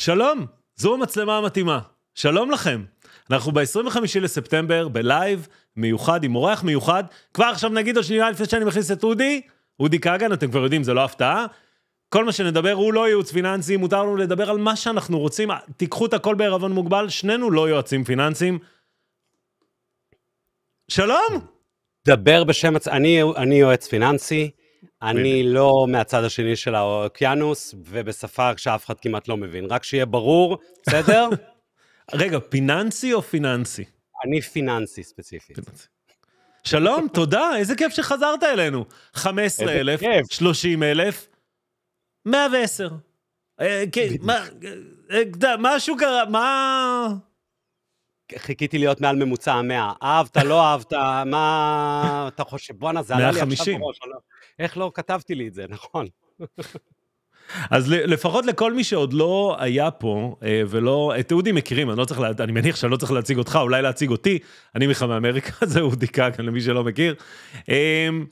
שלום, זו המצלמה המתאימה. שלום לכם. אנחנו ב-25 לספטמבר בלייב מיוחד עם אורח מיוחד. כבר עכשיו נגיד עוד שנייה לפני שאני מכניס את אודי, אודי כגן, אתם כבר יודעים, זה לא הפתעה. כל מה שנדבר הוא לא ייעוץ פיננסי, מותר לנו לדבר על מה שאנחנו רוצים, תיקחו את הכל בערבון מוגבל, שנינו לא יועצים פיננסיים. שלום! דבר בשם, אני, אני יועץ פיננסי, אני לא מהצד השני של האוקיינוס, ובשפה שאף אחד כמעט לא מבין. רק שיהיה ברור, בסדר? רגע, פיננסי או פיננסי? אני פיננסי ספציפית. שלום, תודה, איזה כיף שחזרת אלינו. 15,000, 30,000, 110. כן, מה, אה, אה, משהו קרה, מה... חיכיתי להיות מעל ממוצע המאה. אהבת, לא אהבת, מה אתה חושב? בואנה, זה עלה לי עכשיו בראש. לא- איך לא כתבתי לי את זה, נכון. אז לפחות לכל מי שעוד לא היה פה, אה, ולא... את אודי מכירים, אני לא צריך... לה, אני מניח שאני לא צריך להציג אותך, אולי להציג אותי. אני בכלל מאמריקה, זה אודי קאקן, למי שלא מכיר. אמ,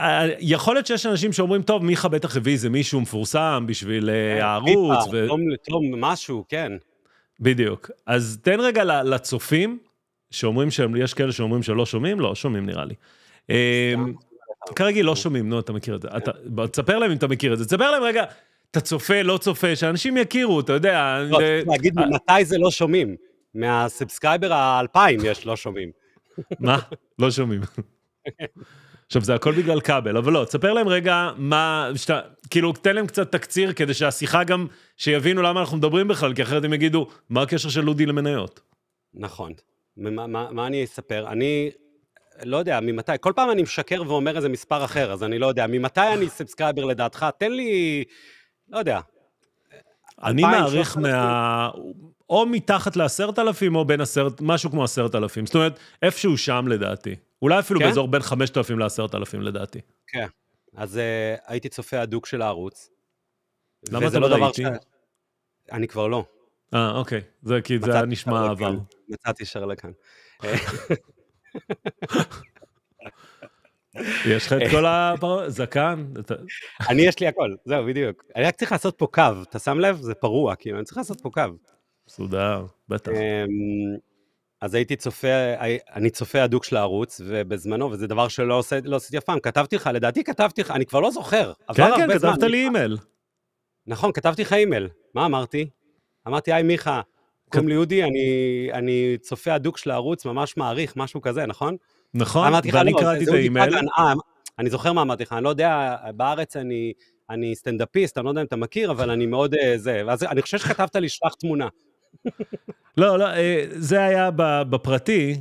אה, יכול להיות שיש אנשים שאומרים, טוב, מיכה בטח הביא איזה מישהו מפורסם בשביל אה, כן, הערוץ. ו... תום משהו, כן. בדיוק. אז תן רגע לצופים, שאומרים שהם, יש כאלה שאומרים שלא שומעים, לא, שומעים נראה לי. אמ, כרגיל לא שומעים, נו, אתה מכיר את זה. תספר להם אם אתה מכיר את זה. תספר להם רגע, אתה צופה, לא צופה, שאנשים יכירו, אתה יודע. לא, אה, צריך אה, להגיד אה. מתי זה לא שומעים. מהסאבסקייבר האלפיים יש לא שומעים. מה? לא שומעים. עכשיו זה הכל בגלל כבל, אבל לא, תספר להם רגע מה, שאתה, כאילו תן להם קצת תקציר כדי שהשיחה גם, שיבינו למה אנחנו מדברים בכלל, כי אחרת הם יגידו, מה הקשר של לודי למניות? נכון. מה, מה, מה אני אספר? אני לא יודע, ממתי, כל פעם אני משקר ואומר איזה מספר אחר, אז אני לא יודע, ממתי אני סאבסקייבר לדעתך? תן לי, לא יודע. אני מעריך מה... או מתחת לעשרת אלפים, או בין עשרת, משהו כמו עשרת אלפים. זאת אומרת, איפשהו שם לדעתי. אולי אפילו כן? באזור בין 5,000 ל-10,000 לדעתי. כן, אז uh, הייתי צופה הדוק של הערוץ. למה אתה לא, לא ראיתי? ש... אני כבר לא. אה, אוקיי. זה כי זה היה נשמע עבר. מצאתי שרלקן. יש לך את כל הזקן? אני, יש לי הכל, זהו, בדיוק. אני רק צריך לעשות פה קו, אתה שם לב? זה פרוע, כאילו, אני צריך לעשות פה קו. מסודר, בטח. אמ, אז הייתי צופה, אני צופה הדוק של הערוץ, ובזמנו, וזה דבר שלא עושה, לא עשיתי אף פעם, כתבתי לך, לדעתי כתבתי לך, אני כבר לא זוכר, עבר כן, הרבה כן, זמן. כתבת לי אימייל. נכון, כתבתי לך אימייל. מה אמרתי? אמרתי, היי מיכה, קוראים לי אודי, אני, אני צופה הדוק של הערוץ, ממש מעריך, משהו כזה, נכון? נכון, ואני לא, קראתי את האימייל. אה, אני זוכר מה אמרתי לך, אני לא יודע, בארץ אני, אני סטנדאפיסט, אני לא יודע אם אתה מכיר, אבל אני מאוד אה, זה, ואז אני חושב שכתבת לי, שלח תמונה. לא, לא, אה, זה היה בפרטי,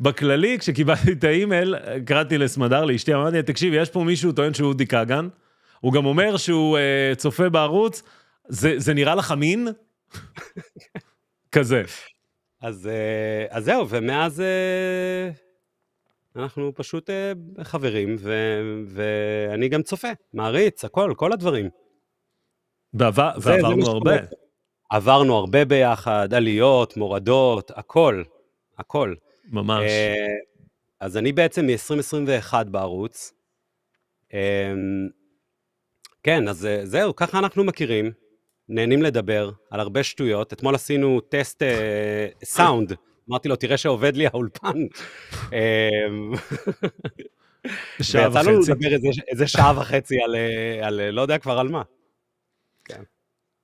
בכללי, כשקיבלתי את האימייל, קראתי לסמדר, לאשתי, אמרתי, תקשיב, יש פה מישהו טוען שהוא אודי כגן, הוא גם אומר שהוא אה, צופה בערוץ, זה, זה נראה לך מין? כזה. אז, אה, אז זהו, ומאז אנחנו פשוט חברים, ו, ואני גם צופה, מעריץ, הכל, כל הדברים. בעבר, ועברנו הרבה. עברנו הרבה ביחד, עליות, מורדות, הכל, הכל. ממש. אה, אז אני בעצם מ-2021 בערוץ. אמ, כן, אז אה, זהו, ככה אנחנו מכירים, נהנים לדבר על הרבה שטויות. אתמול עשינו טסט אה, סאונד, אמרתי לו, תראה שעובד לי האולפן. אמ, שעה וחצי. ויצא לנו לדבר איזה שעה וחצי על, לא יודע כבר על מה. כן.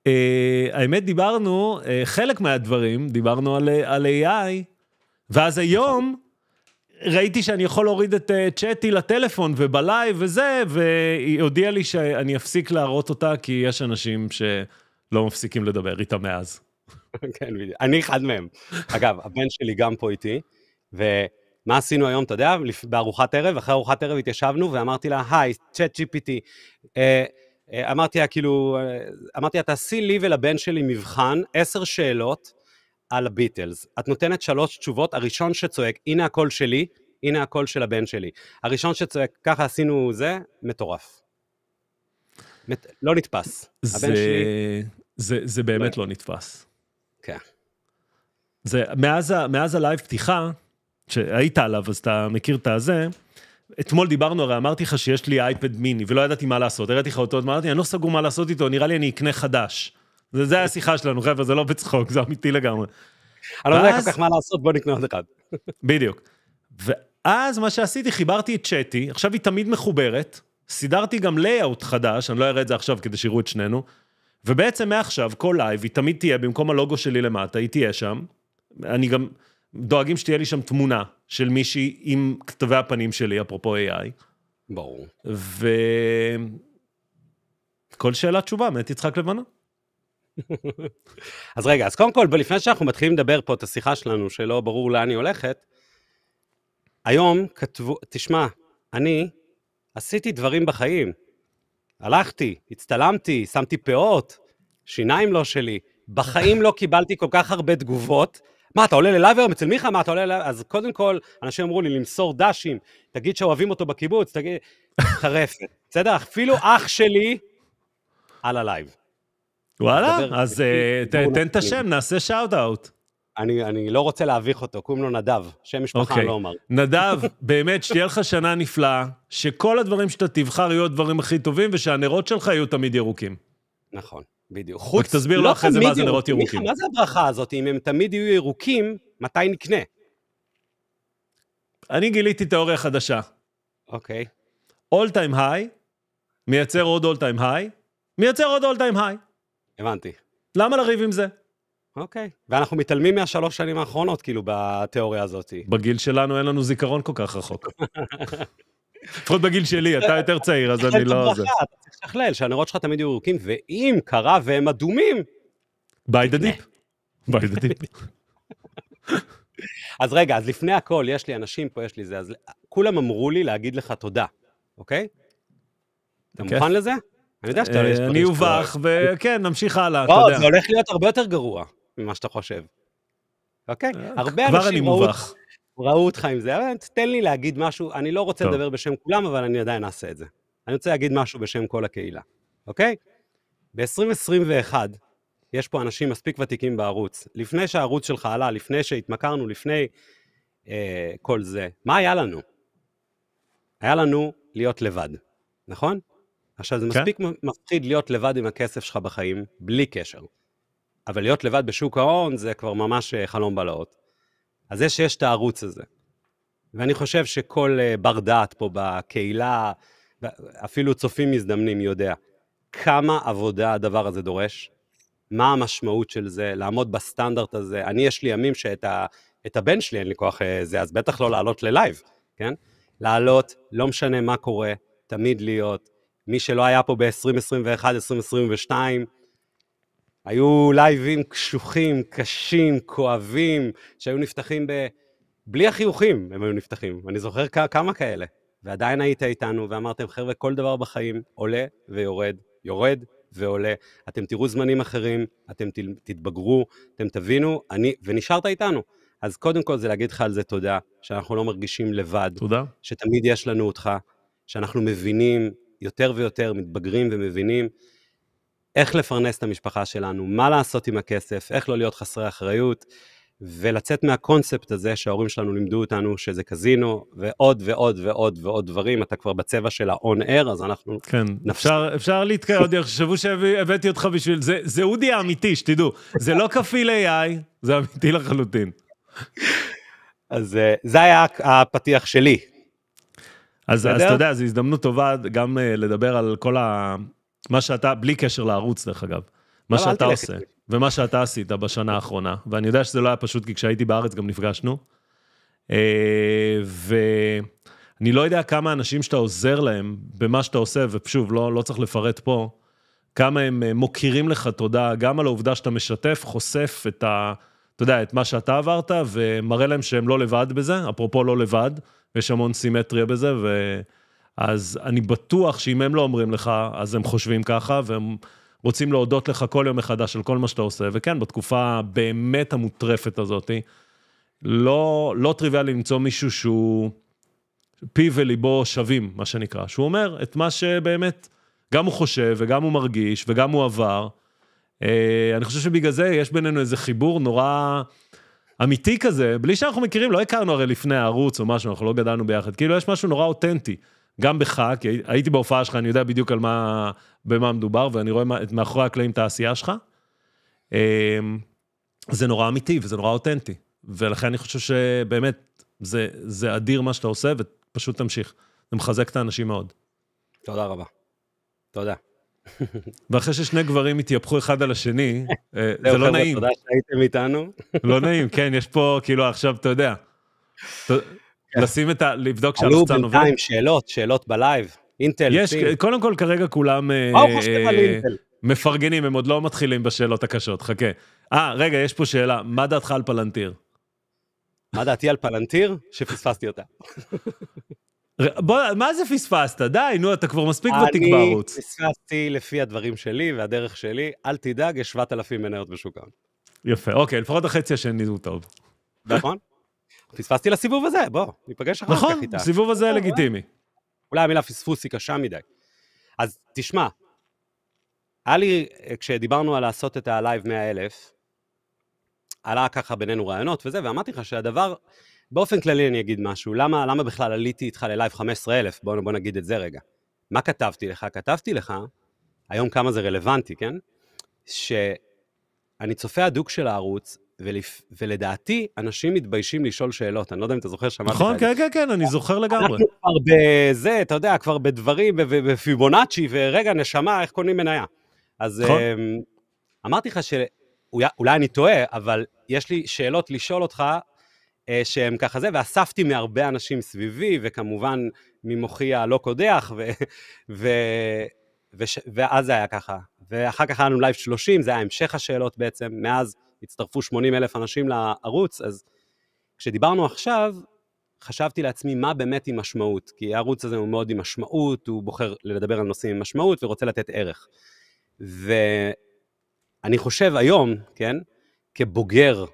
אה, האמת דיברנו, אה, חלק מהדברים, דיברנו על אה, על AI, ואז היום ראיתי שאני יכול להוריד את צ'אטי לטלפון ובלייב וזה, והיא הודיעה לי שאני אפסיק להראות אותה, כי יש אנשים שלא מפסיקים לדבר איתה מאז. כן, בדיוק. אני אחד מהם. אגב, הבן שלי גם פה איתי, ומה עשינו היום, אתה יודע, בארוחת ערב, אחרי ארוחת ערב התיישבנו ואמרתי לה, היי, צ'אט GPT. Uh, אה, אמרתי לה, כאילו, אה, אמרתי לה, תעשי לי ולבן שלי מבחן, עשר שאלות על הביטלס. את נותנת שלוש תשובות, הראשון שצועק, הנה הקול שלי, הנה הקול של הבן שלי. הראשון שצועק, ככה עשינו זה, מטורף. מת, לא נתפס. זה... הבן שלי... זה, זה באמת לא, לא נתפס. כן. זה, מאז, מאז הלייב פתיחה, שהיית עליו, אז אתה מכיר את הזה, אתמול דיברנו, הרי אמרתי לך שיש לי אייפד מיני, ולא ידעתי מה לעשות, הראיתי לך אותו, אמרתי, אני לא סגור מה לעשות איתו, נראה לי אני אקנה חדש. זה, זה אה. השיחה שלנו, חבר'ה, זה לא בצחוק, זה אמיתי לגמרי. אני לא יודע כל כך מה לעשות, בוא נקנה עוד אחד. בדיוק. ואז מה שעשיתי, חיברתי את צ'אטי, עכשיו היא תמיד מחוברת, סידרתי גם לייאאוט חדש, אני לא אראה את זה עכשיו כדי שיראו את שנינו, ובעצם מעכשיו, כל לייב, היא תמיד תהיה, במקום הלוגו שלי למטה, היא תהיה שם. אני גם... דואגים שתהיה לי שם תמונה של מישהי עם כתבי הפנים שלי, אפרופו AI. ברור. ו... כל שאלה תשובה, מאת יצחק לבנה. אז רגע, אז קודם כל, לפני שאנחנו מתחילים לדבר פה את השיחה שלנו, שלא ברור לאן היא הולכת, היום כתבו, תשמע, אני עשיתי דברים בחיים. הלכתי, הצטלמתי, שמתי פאות, שיניים לא שלי. בחיים לא קיבלתי כל כך הרבה תגובות מה, אתה עולה ללייב היום אצל מיכה? מה, אתה עולה ללייב? אז קודם כל, אנשים אמרו לי למסור דשים, תגיד שאוהבים אותו בקיבוץ, תגיד... חרף, בסדר? אפילו אח שלי על הלייב. וואלה, אז אה, תן את השם, נעשה שאוט-אאוט. אני, אני לא רוצה להביך אותו, קוראים לו נדב, שם משפחה okay. אני אוקיי. לא אומר. נדב, באמת, שתהיה לך שנה נפלאה, שכל הדברים שאתה תבחר יהיו הדברים הכי טובים, ושהנרות שלך יהיו תמיד ירוקים. נכון. בדיוק. חוץ... רק תסביר לא לו לא אחרי זה מה זה נרות ירוקים. מה זה הברכה הזאת? אם הם תמיד יהיו ירוקים, מתי נקנה? אני גיליתי תיאוריה חדשה. אוקיי. אול טיים היי, מייצר עוד אול טיים היי, מייצר עוד אול טיים היי. הבנתי. למה לריב עם זה? אוקיי. Okay. ואנחנו מתעלמים מהשלוש שנים האחרונות, כאילו, בתיאוריה הזאת. בגיל שלנו אין לנו זיכרון כל כך רחוק. לפחות בגיל שלי, אתה יותר צעיר, אז אני לא... אתה צריך משתכלל, שהנרות שלך תמיד יהיו ירוקים, ואם קרה והם אדומים... ביי דה דיפ. ביי דה דיפ. אז רגע, אז לפני הכל, יש לי אנשים פה, יש לי זה, אז כולם אמרו לי להגיד לך תודה, אוקיי? אתה מוכן לזה? אני יודע שאתה... לא אה, אני אובך, וכן, נמשיך הלאה, אתה יודע. זה הולך להיות הרבה יותר גרוע ממה שאתה חושב, אוקיי? אה, הרבה אנשים ראו אותך עם זה, תן לי להגיד משהו, אני לא רוצה לדבר בשם כולם, אבל אני עדיין אעשה את זה. אני רוצה להגיד משהו בשם כל הקהילה, אוקיי? ב-2021, יש פה אנשים מספיק ותיקים בערוץ. לפני שהערוץ שלך עלה, לפני שהתמכרנו, לפני אה, כל זה, מה היה לנו? היה לנו להיות לבד, נכון? עכשיו, זה כן. מספיק כן. מפחיד להיות לבד עם הכסף שלך בחיים, בלי קשר. אבל להיות לבד בשוק ההון זה כבר ממש אה, חלום בלהות. אז זה שיש את הערוץ הזה. ואני חושב שכל אה, בר דעת פה בקהילה, אפילו צופים מזדמנים יודע, כמה עבודה הדבר הזה דורש, מה המשמעות של זה, לעמוד בסטנדרט הזה. אני, יש לי ימים שאת ה, את הבן שלי אין לי כוח אה, זה, אז בטח לא לעלות ללייב, כן? לעלות, לא משנה מה קורה, תמיד להיות. מי שלא היה פה ב-2021, 2022, היו לייבים קשוחים, קשים, כואבים, שהיו נפתחים ב... בלי החיוכים הם היו נפתחים. אני זוכר כמה כאלה. ועדיין היית איתנו, ואמרתם, חבר'ה, כל דבר בחיים עולה ויורד, יורד ועולה. אתם תראו זמנים אחרים, אתם תתבגרו, אתם תבינו, אני, ונשארת איתנו. אז קודם כל זה להגיד לך על זה תודה, שאנחנו לא מרגישים לבד. תודה. שתמיד יש לנו אותך, שאנחנו מבינים יותר ויותר, מתבגרים ומבינים איך לפרנס את המשפחה שלנו, מה לעשות עם הכסף, איך לא להיות חסרי אחריות, ולצאת מהקונספט הזה שההורים שלנו לימדו אותנו שזה קזינו, ועוד ועוד ועוד ועוד דברים, אתה כבר בצבע של ה-on-air, אז אנחנו... כן, נפש... אפשר, אפשר להתקרב, עוד יחשבו שהבאתי אותך בשביל... זה, זה אודי האמיתי, שתדעו. זה לא כפיל AI, זה אמיתי לחלוטין. אז אה, זה היה הפתיח שלי. אז, אז אתה יודע, זו הזדמנות טובה גם אה, לדבר על כל ה... מה שאתה, בלי קשר לערוץ, דרך אגב. מה לא, לא, שאתה עושה. לי. ומה שאתה עשית בשנה האחרונה, ואני יודע שזה לא היה פשוט, כי כשהייתי בארץ גם נפגשנו. אה, ואני לא יודע כמה אנשים שאתה עוזר להם במה שאתה עושה, ושוב, לא, לא צריך לפרט פה, כמה הם אה, מוקירים לך תודה, גם על העובדה שאתה משתף, חושף את ה... אתה יודע, את מה שאתה עברת, ומראה להם שהם לא לבד בזה, אפרופו לא לבד, יש המון סימטריה בזה, ו... אז אני בטוח שאם הם לא אומרים לך, אז הם חושבים ככה, והם... רוצים להודות לך כל יום מחדש על כל מה שאתה עושה, וכן, בתקופה באמת המוטרפת הזאת, לא, לא טריוויאלי למצוא מישהו שהוא פי וליבו שווים, מה שנקרא, שהוא אומר את מה שבאמת גם הוא חושב וגם הוא מרגיש וגם הוא עבר. אה, אני חושב שבגלל זה יש בינינו איזה חיבור נורא אמיתי כזה, בלי שאנחנו מכירים, לא הכרנו הרי לפני הערוץ או משהו, אנחנו לא גדלנו ביחד, כאילו יש משהו נורא אותנטי. גם בך, כי הייתי בהופעה שלך, אני יודע בדיוק על מה, במה מדובר, ואני רואה מה, את מאחורי הקלעים את העשייה שלך. אמ, זה נורא אמיתי וזה נורא אותנטי, ולכן אני חושב שבאמת זה, זה אדיר מה שאתה עושה, ופשוט תמשיך. זה מחזק את האנשים מאוד. תודה רבה. תודה. ואחרי ששני גברים התייפחו אחד על השני, אה, זה לא נעים. תודה שהייתם איתנו. לא נעים, כן, יש פה, כאילו, עכשיו, אתה יודע. כן. לשים את ה... לבדוק שהלחצן עובד. עלו בינתיים שאלות, שאלות בלייב. אינטל. יש, קודם כל כרגע כולם... אה, מה הוא חושב על אינטל? מפרגנים, הם עוד לא מתחילים בשאלות הקשות, חכה. אה, רגע, יש פה שאלה, מה דעתך על פלנטיר? מה דעתי על פלנטיר? שפספסתי אותה. בוא, מה זה פספסת? די, נו, אתה כבר מספיק ותיק בערוץ. אני פספסתי לפי הדברים שלי והדרך שלי, אל תדאג, יש 7,000 מניות בשוק ההון. יפה, אוקיי, לפחות החצי השני הוא טוב. נכון. פספסתי לסיבוב הזה, בוא, ניפגש אחר כך איתה. נכון, הסיבוב הזה לגיטימי. אולי המילה פספוס היא קשה מדי. אז תשמע, היה לי, כשדיברנו על לעשות את הלייב 100 אלף, עלה ככה בינינו רעיונות וזה, ואמרתי לך שהדבר, באופן כללי אני אגיד משהו, למה, למה בכלל עליתי איתך ללייב 15 אלף? בוא, בוא נגיד את זה רגע. מה כתבתי לך? כתבתי לך, היום כמה זה רלוונטי, כן? שאני צופה הדוק של הערוץ, ולפ... ולדעתי, אנשים מתביישים לשאול שאלות. אני לא יודע אם אתה זוכר, שמעת נכון, את זה. נכון, כן, כן, כן, אני זוכר לגמרי. אנחנו כבר בזה, אתה יודע, כבר בדברים, בפיבונאצ'י, ורגע, נשמה, איך קונים מניה? אז נכון. אמ, אמרתי לך שאולי אני טועה, אבל יש לי שאלות לשאול אותך, אה, שהם ככה זה, ואספתי מהרבה אנשים סביבי, וכמובן ממוחי הלא קודח, ו... ו... וש... ואז זה היה ככה. ואחר כך היה לנו לייב 30, זה היה המשך השאלות בעצם, מאז הצטרפו 80 אלף אנשים לערוץ, אז כשדיברנו עכשיו, חשבתי לעצמי מה באמת עם משמעות, כי הערוץ הזה הוא מאוד עם משמעות, הוא בוחר לדבר על נושאים עם משמעות ורוצה לתת ערך. ואני חושב היום, כן, כבוגר,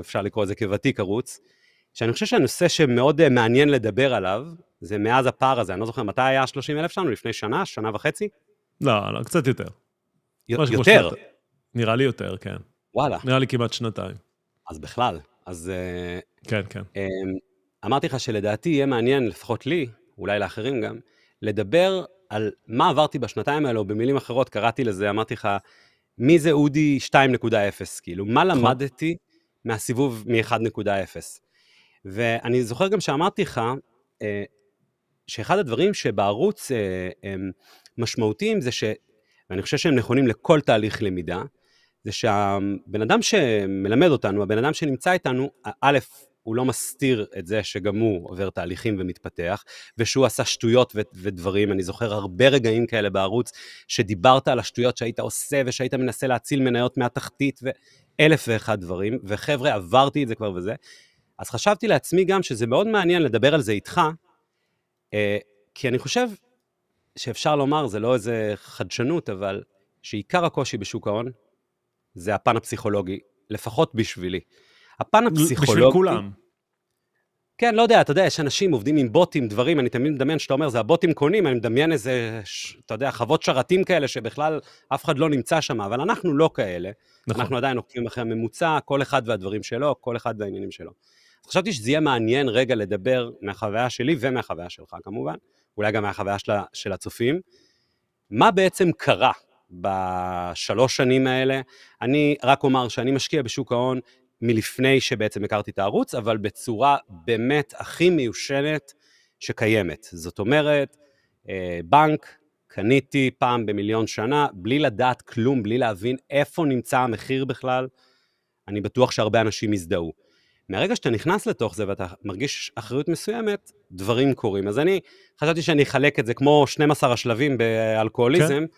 אפשר לקרוא לזה כוותיק ערוץ, שאני חושב שהנושא שמאוד מעניין לדבר עליו, זה מאז הפער הזה, אני לא זוכר מתי היה 30 אלף שלנו, לפני שנה, שנה וחצי? לא, לא, קצת יותר. יותר? שנת, נראה לי יותר, כן. וואלה. נראה לי כמעט שנתיים. אז בכלל, אז... אה, כן, כן. אמ, אמרתי לך שלדעתי יהיה מעניין, לפחות לי, אולי לאחרים גם, לדבר על מה עברתי בשנתיים האלו, במילים אחרות קראתי לזה, אמרתי לך, מי זה אודי 2.0, כאילו, מה נכון. למדתי מהסיבוב מ-1.0. ואני זוכר גם שאמרתי לך, אה, שאחד הדברים שבערוץ הם אה, אמ, משמעותיים זה ש... ואני חושב שהם נכונים לכל תהליך למידה, זה שהבן אדם שמלמד אותנו, הבן אדם שנמצא איתנו, א', הוא לא מסתיר את זה שגם הוא עובר תהליכים ומתפתח, ושהוא עשה שטויות ו- ודברים. אני זוכר הרבה רגעים כאלה בערוץ, שדיברת על השטויות שהיית עושה, ושהיית מנסה להציל מניות מהתחתית, ואלף ואחד דברים, וחבר'ה, עברתי את זה כבר וזה. אז חשבתי לעצמי גם שזה מאוד מעניין לדבר על זה איתך, אה, כי אני חושב שאפשר לומר, זה לא איזה חדשנות, אבל שעיקר הקושי בשוק ההון זה הפן הפסיכולוגי, לפחות בשבילי. הפן הפסיכולוגי... בשביל כולם. כן, לא יודע, אתה יודע, יש אנשים עובדים עם בוטים, דברים, אני תמיד מדמיין שאתה אומר, זה הבוטים קונים, אני מדמיין איזה, ש, אתה יודע, חוות שרתים כאלה שבכלל אף אחד לא נמצא שם, אבל אנחנו לא כאלה. נכון. אנחנו עדיין עוקבים אחרי הממוצע, כל אחד והדברים שלו, כל אחד והעניינים שלו. חשבתי שזה יהיה מעניין רגע לדבר מהחוויה שלי ומהחוויה שלך כמובן, אולי גם מהחוויה של, של הצופים, מה בעצם קרה בשלוש שנים האלה. אני רק אומר שאני משקיע בשוק ההון מלפני שבעצם הכרתי את הערוץ, אבל בצורה באמת הכי מיושנת שקיימת. זאת אומרת, אה, בנק, קניתי פעם במיליון שנה, בלי לדעת כלום, בלי להבין איפה נמצא המחיר בכלל, אני בטוח שהרבה אנשים יזדהו. מהרגע שאתה נכנס לתוך זה ואתה מרגיש אחריות מסוימת, דברים קורים. אז אני חשבתי שאני אחלק את זה כמו 12 השלבים באלכוהוליזם. כן.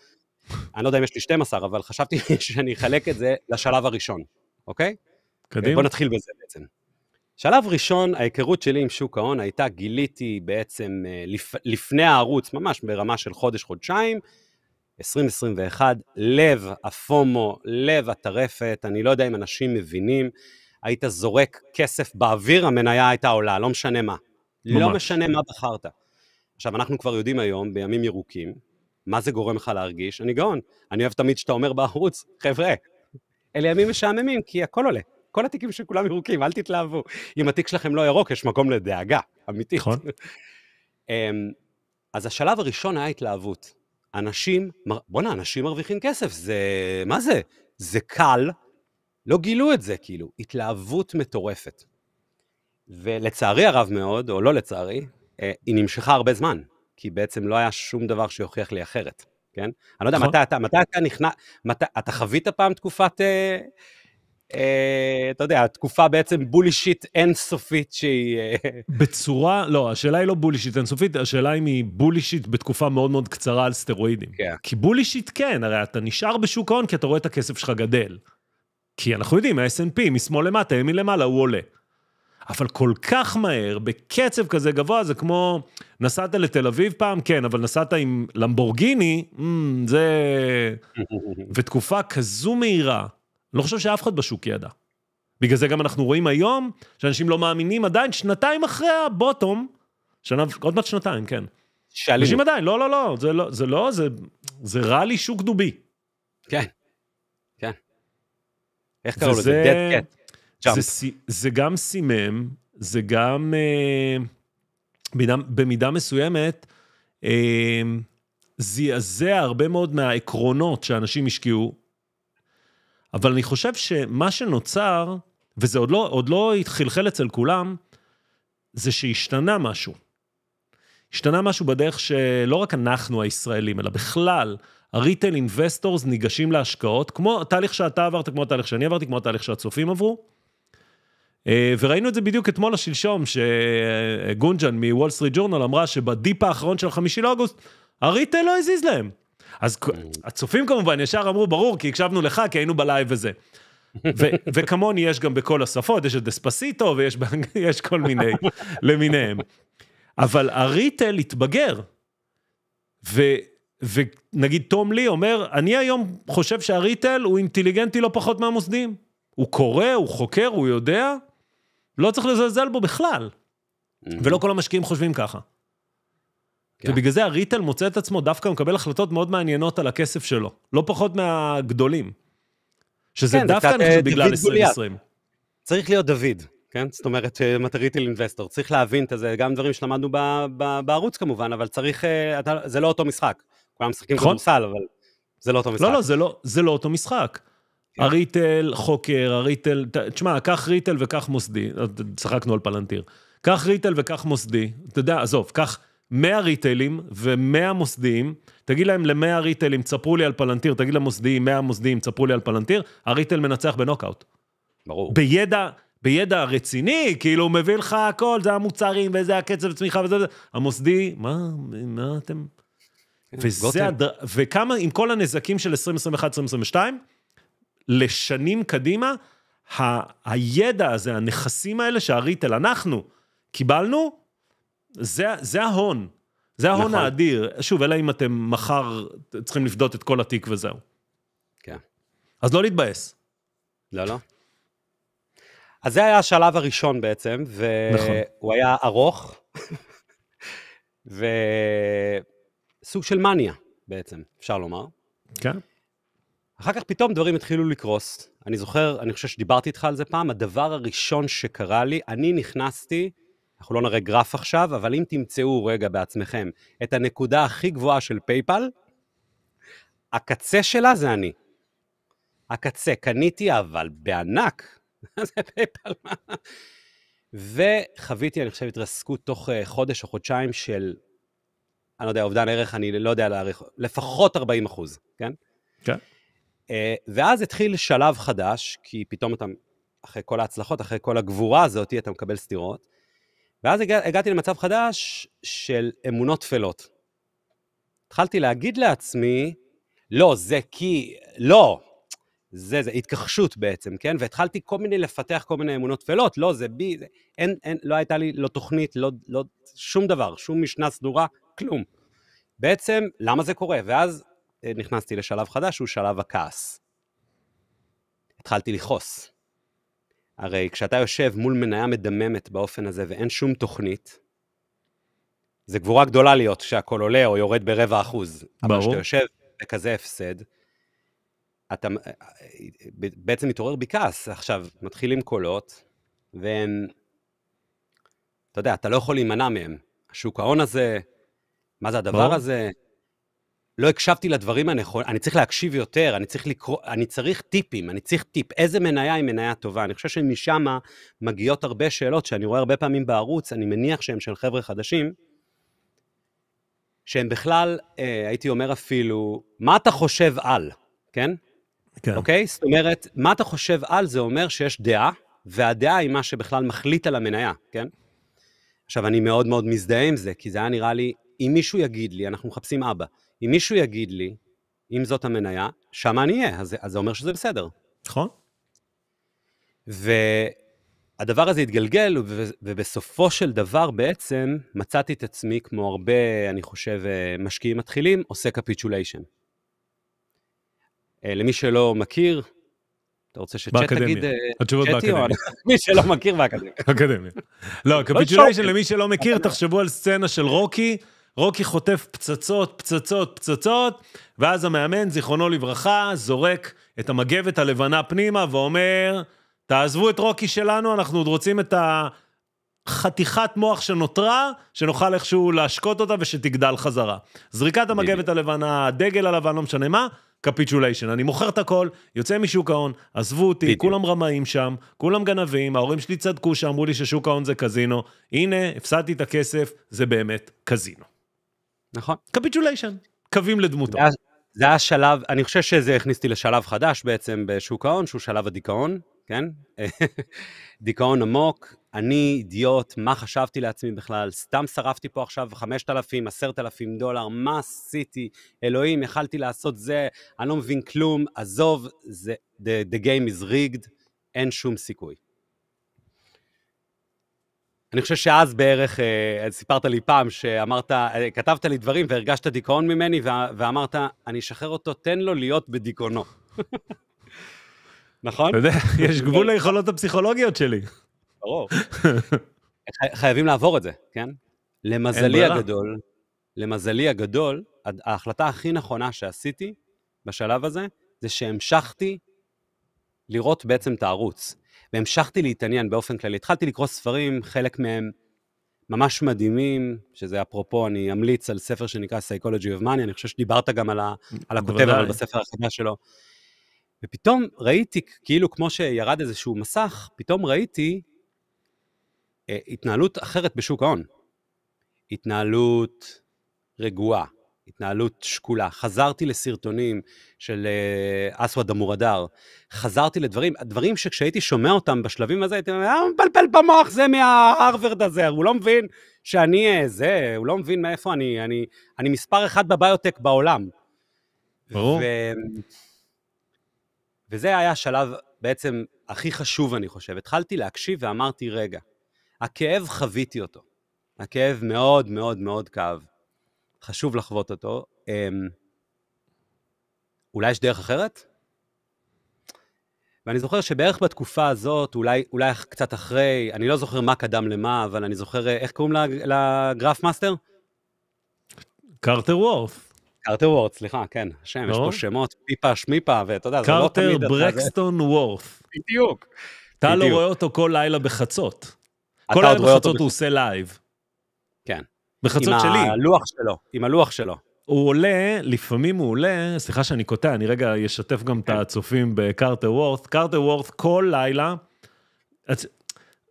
אני לא יודע אם יש לי 12, אבל חשבתי שאני אחלק את זה לשלב הראשון, אוקיי? קדימה. בוא נתחיל בזה בעצם. שלב ראשון, ההיכרות שלי עם שוק ההון הייתה, גיליתי בעצם אה, לפ, לפני הערוץ, ממש ברמה של חודש-חודשיים, 2021, לב הפומו, לב הטרפת, אני לא יודע אם אנשים מבינים, היית זורק כסף באוויר, המניה הייתה עולה, לא משנה מה. לא ממש. לא משנה מה בחרת. עכשיו, אנחנו כבר יודעים היום, בימים ירוקים, מה זה גורם לך להרגיש? אני גאון. אני אוהב תמיד שאתה אומר בערוץ, חבר'ה, אלה ימים משעממים, כי הכל עולה. כל התיקים של כולם ירוקים, אל תתלהבו. אם התיק שלכם לא ירוק, יש מקום לדאגה, אמיתית. נכון. אמ, אז השלב הראשון היה התלהבות. אנשים, בואנה, אנשים מרוויחים כסף, זה, מה זה? זה קל, לא גילו את זה, כאילו, התלהבות מטורפת. ולצערי הרב מאוד, או לא לצערי, אה, היא נמשכה הרבה זמן. כי בעצם לא היה שום דבר שיוכיח לי אחרת, כן? אני לא יודע, נכון. מתי אתה, מתי אתה נכנס, מתי, אתה חווית פעם תקופת, אה, אה, אתה יודע, תקופה בעצם בולישית אינסופית שהיא... אה... בצורה, לא, השאלה היא לא בולישית אינסופית, השאלה אם היא בולישית בתקופה מאוד מאוד קצרה על סטרואידים. כן. כי בולישית כן, הרי אתה נשאר בשוק ההון כי אתה רואה את הכסף שלך גדל. כי אנחנו יודעים, ה-S&P משמאל למטה, מלמעלה, הוא עולה. אבל כל כך מהר, בקצב כזה גבוה, זה כמו, נסעת לתל אביב פעם? כן, אבל נסעת עם למבורגיני, mm, זה... ותקופה כזו מהירה, אני לא חושב שאף אחד בשוק ידע. בגלל זה גם אנחנו רואים היום, שאנשים לא מאמינים עדיין, שנתיים אחרי הבוטום, שנה, עוד מעט שנתיים, כן. שאלים. אנשים עדיין, לא, לא, לא, זה לא, זה, לא, זה, זה רע לי שוק דובי. כן, כן. איך קראו לזה? Dead Cat. ג'אמפ. זה, זה גם סימם, זה גם במידה, אה, במידה מסוימת אה, זעזע הרבה מאוד מהעקרונות שאנשים השקיעו, אבל אני חושב שמה שנוצר, וזה עוד לא, עוד לא התחלחל אצל כולם, זה שהשתנה משהו. השתנה משהו בדרך שלא רק אנחנו הישראלים, אלא בכלל, הריטל אינבסטורס ניגשים להשקעות, כמו התהליך שאתה עברת, כמו התהליך שאני עברתי, כמו התהליך שהצופים עברו, אה, וראינו את זה בדיוק אתמול או שלשום, שגונג'ן מוול סטריט ג'ורנל אמרה שבדיפ האחרון של חמישי לאוגוסט, הריטל לא הזיז להם. אז הצופים כמובן ישר אמרו, ברור, כי הקשבנו לך, כי היינו בלייב וזה. וכמוני יש גם בכל השפות, יש את דספסיטו ויש יש כל מיני, למיניהם. אבל הריטל התבגר. ו- ונגיד תום לי אומר, אני היום חושב שהריטל הוא אינטליגנטי לא פחות מהמוסדים. הוא קורא, הוא חוקר, הוא יודע, לא צריך לזלזל בו בכלל. ולא כל המשקיעים חושבים ככה. כן. ובגלל זה הריטל מוצא את עצמו דווקא מקבל החלטות מאוד מעניינות על הכסף שלו. לא פחות מהגדולים. שזה כן, דווקא אני חושב אה, בגלל 2020. צריך להיות דוד. כן? זאת אומרת, אה, אם אתה ריטל אינבסטור, צריך להבין את זה, גם דברים שלמדנו ב, ב, בערוץ כמובן, אבל צריך, אה, אתה, זה לא אותו משחק. כולם משחקים נכון. כדורסל, אבל זה לא אותו לא, משחק. לא, לא, זה לא, זה לא אותו משחק. כן. הריטל חוקר, הריטל, תשמע, קח ריטל וקח מוסדי, צחקנו על פלנטיר. קח ריטל וקח מוסדי, אתה יודע, עזוב, קח 100 ריטלים ו-100 מוסדיים, תגיד להם ל-100 ריטלים, תספרו לי על פלנטיר, תגיד למוסדיים, 100 מוסדיים, תספרו לי על פלנטיר, הריטל מנצח בנוקאוט. ברור. בידע, בידע רציני, כאילו, הוא מביא לך הכל, זה המוצרים וזה הקצב צמיחה וזה, וזה. המוסדי, מה, מה אתם... כן, וזה, הד... וכמה, עם כל הנזקים של 2021-2022, לשנים קדימה, ה- הידע הזה, הנכסים האלה שהריטל, אנחנו קיבלנו, זה, זה ההון. זה ההון נכון. האדיר. שוב, אלא אם אתם מחר צריכים לפדות את כל התיק וזהו. כן. אז לא להתבאס. לא, לא. אז זה היה השלב הראשון בעצם, נכון. והוא נכון. היה ארוך, וסוג של מניה בעצם, אפשר לומר. כן. אחר כך פתאום דברים התחילו לקרוס. אני זוכר, אני חושב שדיברתי איתך על זה פעם, הדבר הראשון שקרה לי, אני נכנסתי, אנחנו לא נראה גרף עכשיו, אבל אם תמצאו רגע בעצמכם את הנקודה הכי גבוהה של פייפל, הקצה שלה זה אני. הקצה, קניתי אבל בענק, זה פייפל, וחוויתי, אני חושב, התרסקות תוך אה, חודש או חודשיים של, אני לא יודע, אובדן ערך, אני לא יודע להעריך, לפחות 40 אחוז, כן? כן. אה, ואז התחיל שלב חדש, כי פתאום אתה, אחרי כל ההצלחות, אחרי כל הגבורה הזאת, אתה מקבל סתירות. ואז הגע, הגעתי למצב חדש של אמונות טפלות. התחלתי להגיד לעצמי, לא, זה כי, לא, זה, זה התכחשות בעצם, כן? והתחלתי כל מיני, לפתח כל מיני אמונות טפלות, לא, זה בי, זה, אין, אין, לא הייתה לי, לא תוכנית, לא, לא, שום דבר, שום משנה סדורה, כלום. בעצם, למה זה קורה? ואז נכנסתי לשלב חדש, שהוא שלב הכעס. התחלתי לכעוס. הרי כשאתה יושב מול מניה מדממת באופן הזה ואין שום תוכנית, זה גבורה גדולה להיות שהכל עולה או יורד ברבע אחוז. ברור. אבל כשאתה יושב בכזה הפסד, אתה בעצם מתעורר בכעס. עכשיו, מתחילים קולות, והם, אתה יודע, אתה לא יכול להימנע מהם. השוק ההון הזה, מה זה הדבר ברור. הזה? לא הקשבתי לדברים הנכונים, אני צריך להקשיב יותר, אני צריך לקרוא, אני צריך טיפים, אני צריך טיפ, איזה מניה היא מניה טובה. אני חושב שמשם מגיעות הרבה שאלות שאני רואה הרבה פעמים בערוץ, אני מניח שהן של חבר'ה חדשים, שהן בכלל, אה, הייתי אומר אפילו, מה אתה חושב על, כן? כן. אוקיי? זאת אומרת, מה אתה חושב על זה אומר שיש דעה, והדעה היא מה שבכלל מחליט על המניה, כן? עכשיו, אני מאוד מאוד מזדהה עם זה, כי זה היה נראה לי, אם מישהו יגיד לי, אנחנו מחפשים אבא. אם מישהו יגיד לי, אם זאת המניה, שם אני אהיה, אז, אז זה אומר שזה בסדר. נכון. והדבר הזה התגלגל, ובסופו של דבר בעצם מצאתי את עצמי, כמו הרבה, אני חושב, אה, משקיעים מתחילים, עושה קפיצ'וליישן. אה, למי שלא מכיר, אתה רוצה שצ'אט תגיד... אה, התשובות באקדמיה. מי שלא מכיר באקדמיה. אקדמיה. לא, קפיצ'וליישן, לא למי שלא מכיר, תחשבו על סצנה של רוקי, רוקי חוטף פצצות, פצצות, פצצות, ואז המאמן, זיכרונו לברכה, זורק את המגבת הלבנה פנימה ואומר, תעזבו את רוקי שלנו, אנחנו עוד רוצים את החתיכת מוח שנותרה, שנוכל איכשהו להשקות אותה ושתגדל חזרה. זריקת המגבת הלבנה, הדגל הלבן, לא משנה מה, קפיצ'וליישן. אני מוכר את הכל, יוצא משוק ההון, עזבו אותי, בדיוק. כולם רמאים שם, כולם גנבים, ההורים שלי צדקו שאמרו לי ששוק ההון זה קזינו. הנה, הפסדתי את הכסף, זה באמת קזינו. נכון. קפיטוליישן, קווים לדמותו. זה, היה שלב, אני חושב שזה הכניס אותי לשלב חדש בעצם בשוק ההון, שהוא שלב הדיכאון, כן? דיכאון עמוק, אני אידיוט, מה חשבתי לעצמי בכלל? סתם שרפתי פה עכשיו 5,000, 10,000 דולר, מה עשיתי? אלוהים, יכלתי לעשות זה, אני לא מבין כלום, עזוב, זה, the, the game is rigged, אין שום סיכוי. אני חושב שאז בערך, אה, סיפרת לי פעם שאמרת, אה, כתבת לי דברים והרגשת דיכאון ממני, ו- ואמרת, אני אשחרר אותו, תן לו להיות בדיכאונו. נכון? אתה יודע, יש גבול ליכולות הפסיכולוגיות שלי. ברור. חייבים לעבור את זה, כן? למזלי הגדול, למזלי הגדול, ההחלטה הכי נכונה שעשיתי בשלב הזה, זה שהמשכתי לראות בעצם את הערוץ. והמשכתי להתעניין באופן כללי. התחלתי לקרוא ספרים, חלק מהם ממש מדהימים, שזה אפרופו, אני אמליץ על ספר שנקרא Psychology of Money, אני חושב שדיברת גם על, ה, על הכותב, אבל בספר החדש שלו. ופתאום ראיתי, כאילו כמו שירד איזשהו מסך, פתאום ראיתי אה, התנהלות אחרת בשוק ההון. התנהלות רגועה, התנהלות שקולה. חזרתי לסרטונים של אה, אסווד המורדר, חזרתי לדברים, דברים שכשהייתי שומע אותם בשלבים הזה, הייתי אומר, אה, מבלבל במוח זה מההרווארד הזה, הוא לא מבין שאני אה, זה, הוא לא מבין מאיפה אני, אני, אני מספר אחד בביוטק בעולם. ברור. וזה היה השלב בעצם הכי חשוב, אני חושב. התחלתי להקשיב ואמרתי, רגע, הכאב חוויתי אותו. הכאב מאוד מאוד מאוד כאב. חשוב לחוות אותו. אמ, אולי יש דרך אחרת? ואני זוכר שבערך בתקופה הזאת, אולי, אולי קצת אחרי, אני לא זוכר מה קדם למה, אבל אני זוכר, אה, איך קוראים לגרף מאסטר? קרטר וורף. קרטר וורף, סליחה, כן, השם, לא? יש פה לא? שמות, פיפה שמיפה, ואתה יודע, זה לא תמיד... קרטר ברקסטון זה... וורף. בדיוק. אתה לא רואה אותו כל לילה בחצות. כל לילה בחצות הוא עושה לייב. כן. בחצות עם שלי. עם הלוח שלו, עם הלוח שלו. הוא עולה, לפעמים הוא עולה, סליחה שאני קוטע, אני רגע אשתף גם את כן. הצופים בקארטר וורת'. קארטר וורת' כל לילה,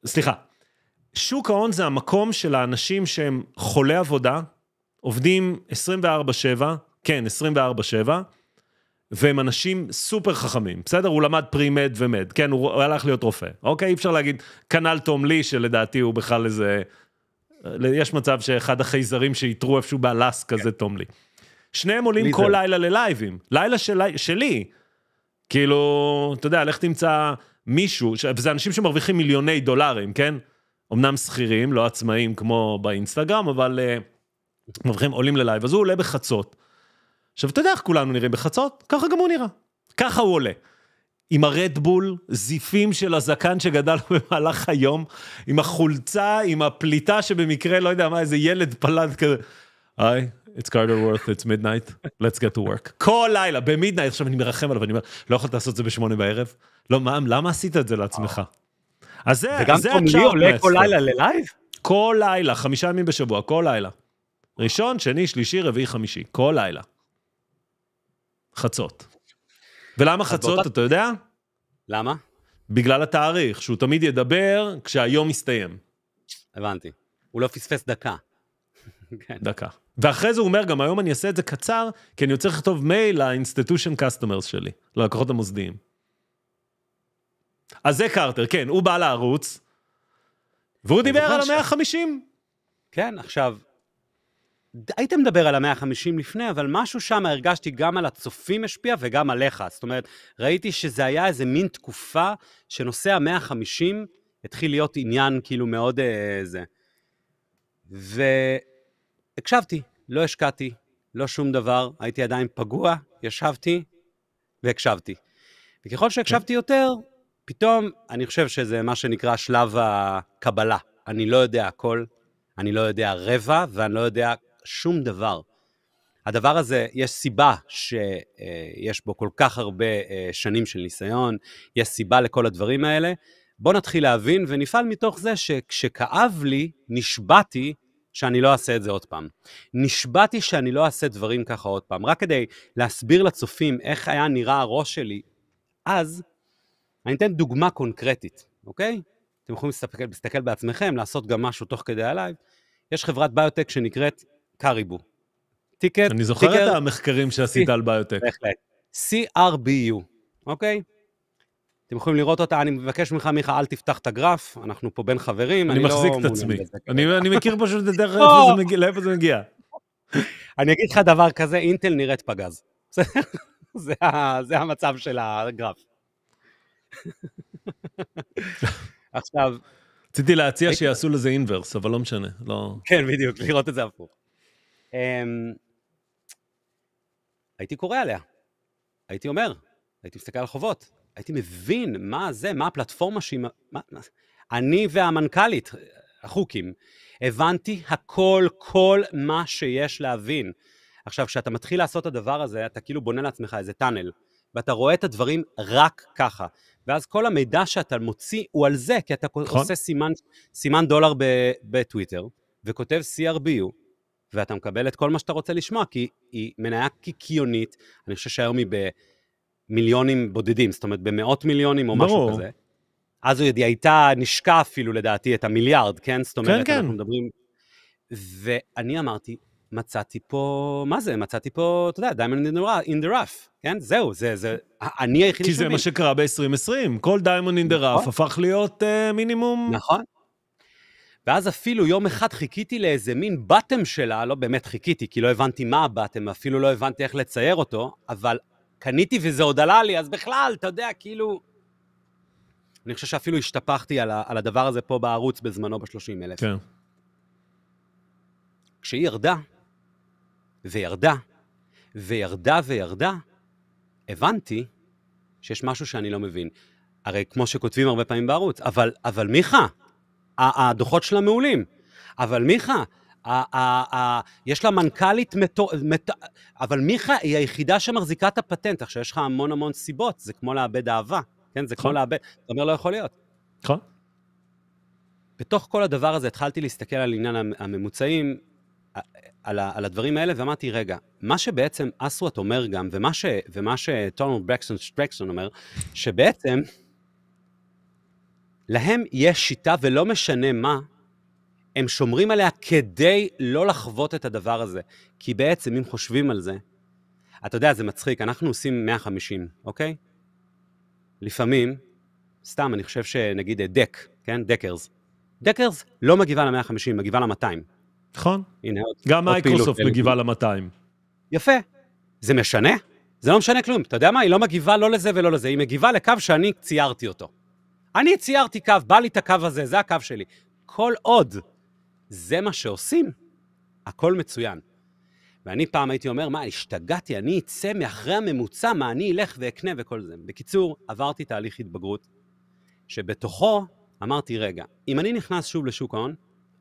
סליחה, שוק ההון זה המקום של האנשים שהם חולי עבודה, עובדים 24-7, כן, 24-7, והם אנשים סופר חכמים, בסדר? הוא למד פרי-מד ומד, כן, הוא הלך להיות רופא, אוקיי? אי אפשר להגיד, כנ"ל תום לי, שלדעתי הוא בכלל איזה יש מצב שאחד החייזרים שאיתרו איפשהו באלסקה זה כן. תום לי. שניהם עולים כל לילה ללייבים. לילה שלי. כאילו, אתה יודע, לך תמצא מישהו, וזה אנשים שמרוויחים מיליוני דולרים, כן? אמנם שכירים, לא עצמאים כמו באינסטגרם, אבל uh, מרוויחים, עולים ללייב, אז הוא עולה בחצות. עכשיו, אתה יודע איך כולנו נראים בחצות? ככה גם הוא נראה. ככה הוא עולה. עם הרדבול, זיפים של הזקן שגדל במהלך היום, עם החולצה, עם הפליטה שבמקרה, לא יודע מה, איזה ילד פלט כזה. היי, it's Carter worth, it's midnight, let's get to work. כל לילה, במידנייט, עכשיו אני מרחם עליו, אני אומר, לא יכולת לעשות את זה בשמונה בערב? לא, מה, למה עשית את זה לעצמך? אז זה, וגם זה עולה כל לילה ללייב? כל לילה, חמישה ימים בשבוע, כל לילה. ראשון, שני, שלישי, רביעי, חמישי, כל לילה. חצות. ולמה חצות, באותה... אתה יודע? למה? בגלל התאריך, שהוא תמיד ידבר כשהיום מסתיים. הבנתי. הוא לא פספס דקה. כן. דקה. ואחרי זה הוא אומר, גם היום אני אעשה את זה קצר, כי אני צריך לכתוב מייל ל-institution שלי, ללקוחות המוסדיים. אז זה קרטר, כן, הוא בא לערוץ, והוא דיבר על המאה ה-50. כן, עכשיו, היית מדבר על המאה ה-50 לפני, אבל משהו שם הרגשתי גם על הצופים השפיע וגם עליך. זאת אומרת, ראיתי שזה היה איזה מין תקופה שנושא המאה ה-50 התחיל להיות עניין כאילו מאוד אה, והקשבתי, לא השקעתי, לא שום דבר, הייתי עדיין פגוע, ישבתי והקשבתי. וככל שהקשבתי יותר, פתאום אני חושב שזה מה שנקרא שלב הקבלה. אני לא יודע הכל, אני לא יודע רבע, ואני לא יודע שום דבר. הדבר הזה, יש סיבה שיש אה, בו כל כך הרבה אה, שנים של ניסיון, יש סיבה לכל הדברים האלה. בואו נתחיל להבין ונפעל מתוך זה שכשכאב לי, נשבעתי שאני לא אעשה את זה עוד פעם. נשבעתי שאני לא אעשה דברים ככה עוד פעם. רק כדי להסביר לצופים איך היה נראה הראש שלי אז, אני אתן דוגמה קונקרטית, אוקיי? אתם יכולים להסתכל, להסתכל בעצמכם, לעשות גם משהו תוך כדי הלייב. יש חברת ביוטק שנקראת קריבו. טיקט, אני זוכר טיקר, את המחקרים שעשית C, על ביוטק. בהחלט. CRBU, אוקיי? אתם יכולים לראות אותה, אני מבקש ממך, מיכה, אל תפתח את הגרף, אנחנו פה בין חברים. אני, אני לא מחזיק לא את עצמי. כן. אני, אני מכיר פשוט את הדרך זה מגיע, לאיפה זה מגיע. אני אגיד לך דבר כזה, אינטל נראית פגז. זה, זה המצב של הגרף. עכשיו... רציתי להציע שיעשו לזה אינברס, אבל לא משנה, לא... כן, בדיוק, לראות את זה הפוך. אמ, הייתי קורא עליה, הייתי אומר, הייתי מסתכל על חובות, הייתי מבין מה זה, מה הפלטפורמה שהיא... מה, אני והמנכ"לית, החוקים, הבנתי הכל, כל מה שיש להבין. עכשיו, כשאתה מתחיל לעשות את הדבר הזה, אתה כאילו בונה לעצמך איזה טאנל, ואתה רואה את הדברים רק ככה. ואז כל המידע שאתה מוציא הוא על זה, כי אתה נכון. עושה סימן, סימן דולר בטוויטר, וכותב CRBU, ואתה מקבל את כל מה שאתה רוצה לשמוע, כי היא מניה קיקיונית, אני חושב שהיום היא במיליונים בודדים, זאת אומרת במאות מיליונים או ברור. משהו כזה. אז היא הייתה נשקה אפילו לדעתי את המיליארד, כן? זאת אומרת, כן, כן. אנחנו מדברים... ואני אמרתי, מצאתי פה, מה זה? מצאתי פה, אתה יודע, דיימונד אין דה ראף, כן? זהו, זה, זה, אני היחידי שמבין. כי זה מה שקרה ב-2020, כל דיימונד אין דה ראף הפך להיות uh, מינימום... נכון. ואז אפילו יום אחד חיכיתי לאיזה מין בטם שלה, לא באמת חיכיתי, כי לא הבנתי מה הבטם, אפילו לא הבנתי איך לצייר אותו, אבל קניתי וזה עוד עלה לי, אז בכלל, אתה יודע, כאילו... אני חושב שאפילו השתפכתי על, ה- על הדבר הזה פה בערוץ בזמנו ב-30 אלף. כן. כשהיא ירדה, וירדה, וירדה וירדה, הבנתי שיש משהו שאני לא מבין. הרי כמו שכותבים הרבה פעמים בערוץ, אבל, אבל מיכה, הדוחות שלה מעולים. אבל מיכה, יש לה מנכ"לית מתו... מת... אבל מיכה היא היחידה שמחזיקה את הפטנט. עכשיו, יש לך המון המון סיבות, זה כמו לאבד אהבה, כן? זה כמו נכון. לאבד... אתה אומר, לא יכול להיות. נכון. בתוך כל הדבר הזה התחלתי להסתכל על עניין הממוצעים, על, ה, על הדברים האלה, ואמרתי, רגע, מה שבעצם אסוואט אומר גם, ומה, ומה שטונלד ברקסון שטרקסון אומר, שבעצם להם יש שיטה ולא משנה מה, הם שומרים עליה כדי לא לחוות את הדבר הזה. כי בעצם, אם חושבים על זה, אתה יודע, זה מצחיק, אנחנו עושים 150, אוקיי? לפעמים, סתם, אני חושב שנגיד אה, דק, כן? דקרס. דקרס לא מגיבה ל-150, מגיבה ל-200. נכון. הנה, עוד גם מייקרוסופט מגיבה ל-200. יפה. זה משנה? זה לא משנה כלום. אתה יודע מה? היא לא מגיבה לא לזה ולא לזה, היא מגיבה לקו שאני ציירתי אותו. אני ציירתי קו, בא לי את הקו הזה, זה הקו שלי. כל עוד זה מה שעושים, הכל מצוין. ואני פעם הייתי אומר, מה, השתגעתי, אני אצא מאחרי הממוצע, מה, אני אלך ואקנה וכל זה. בקיצור, עברתי תהליך התבגרות, שבתוכו אמרתי, רגע, אם אני נכנס שוב לשוק ההון,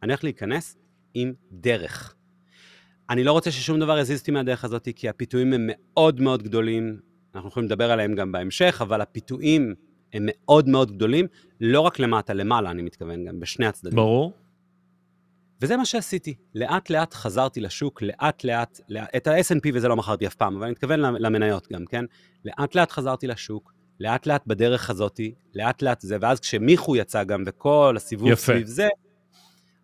אני הולך להיכנס עם דרך. אני לא רוצה ששום דבר יזיז אותי מהדרך הזאת, כי הפיתויים הם מאוד מאוד גדולים, אנחנו יכולים לדבר עליהם גם בהמשך, אבל הפיתויים הם מאוד מאוד גדולים, לא רק למטה, למעלה, אני מתכוון גם, בשני הצדדים. ברור. וזה מה שעשיתי. לאט-לאט חזרתי לשוק, לאט-לאט, את ה snp וזה לא מכרתי אף פעם, אבל אני מתכוון למניות גם, כן? לאט-לאט חזרתי לשוק, לאט-לאט בדרך הזאתי, לאט-לאט זה, ואז כשמיכו יצא גם, וכל הסיבוב יפה. סביב זה,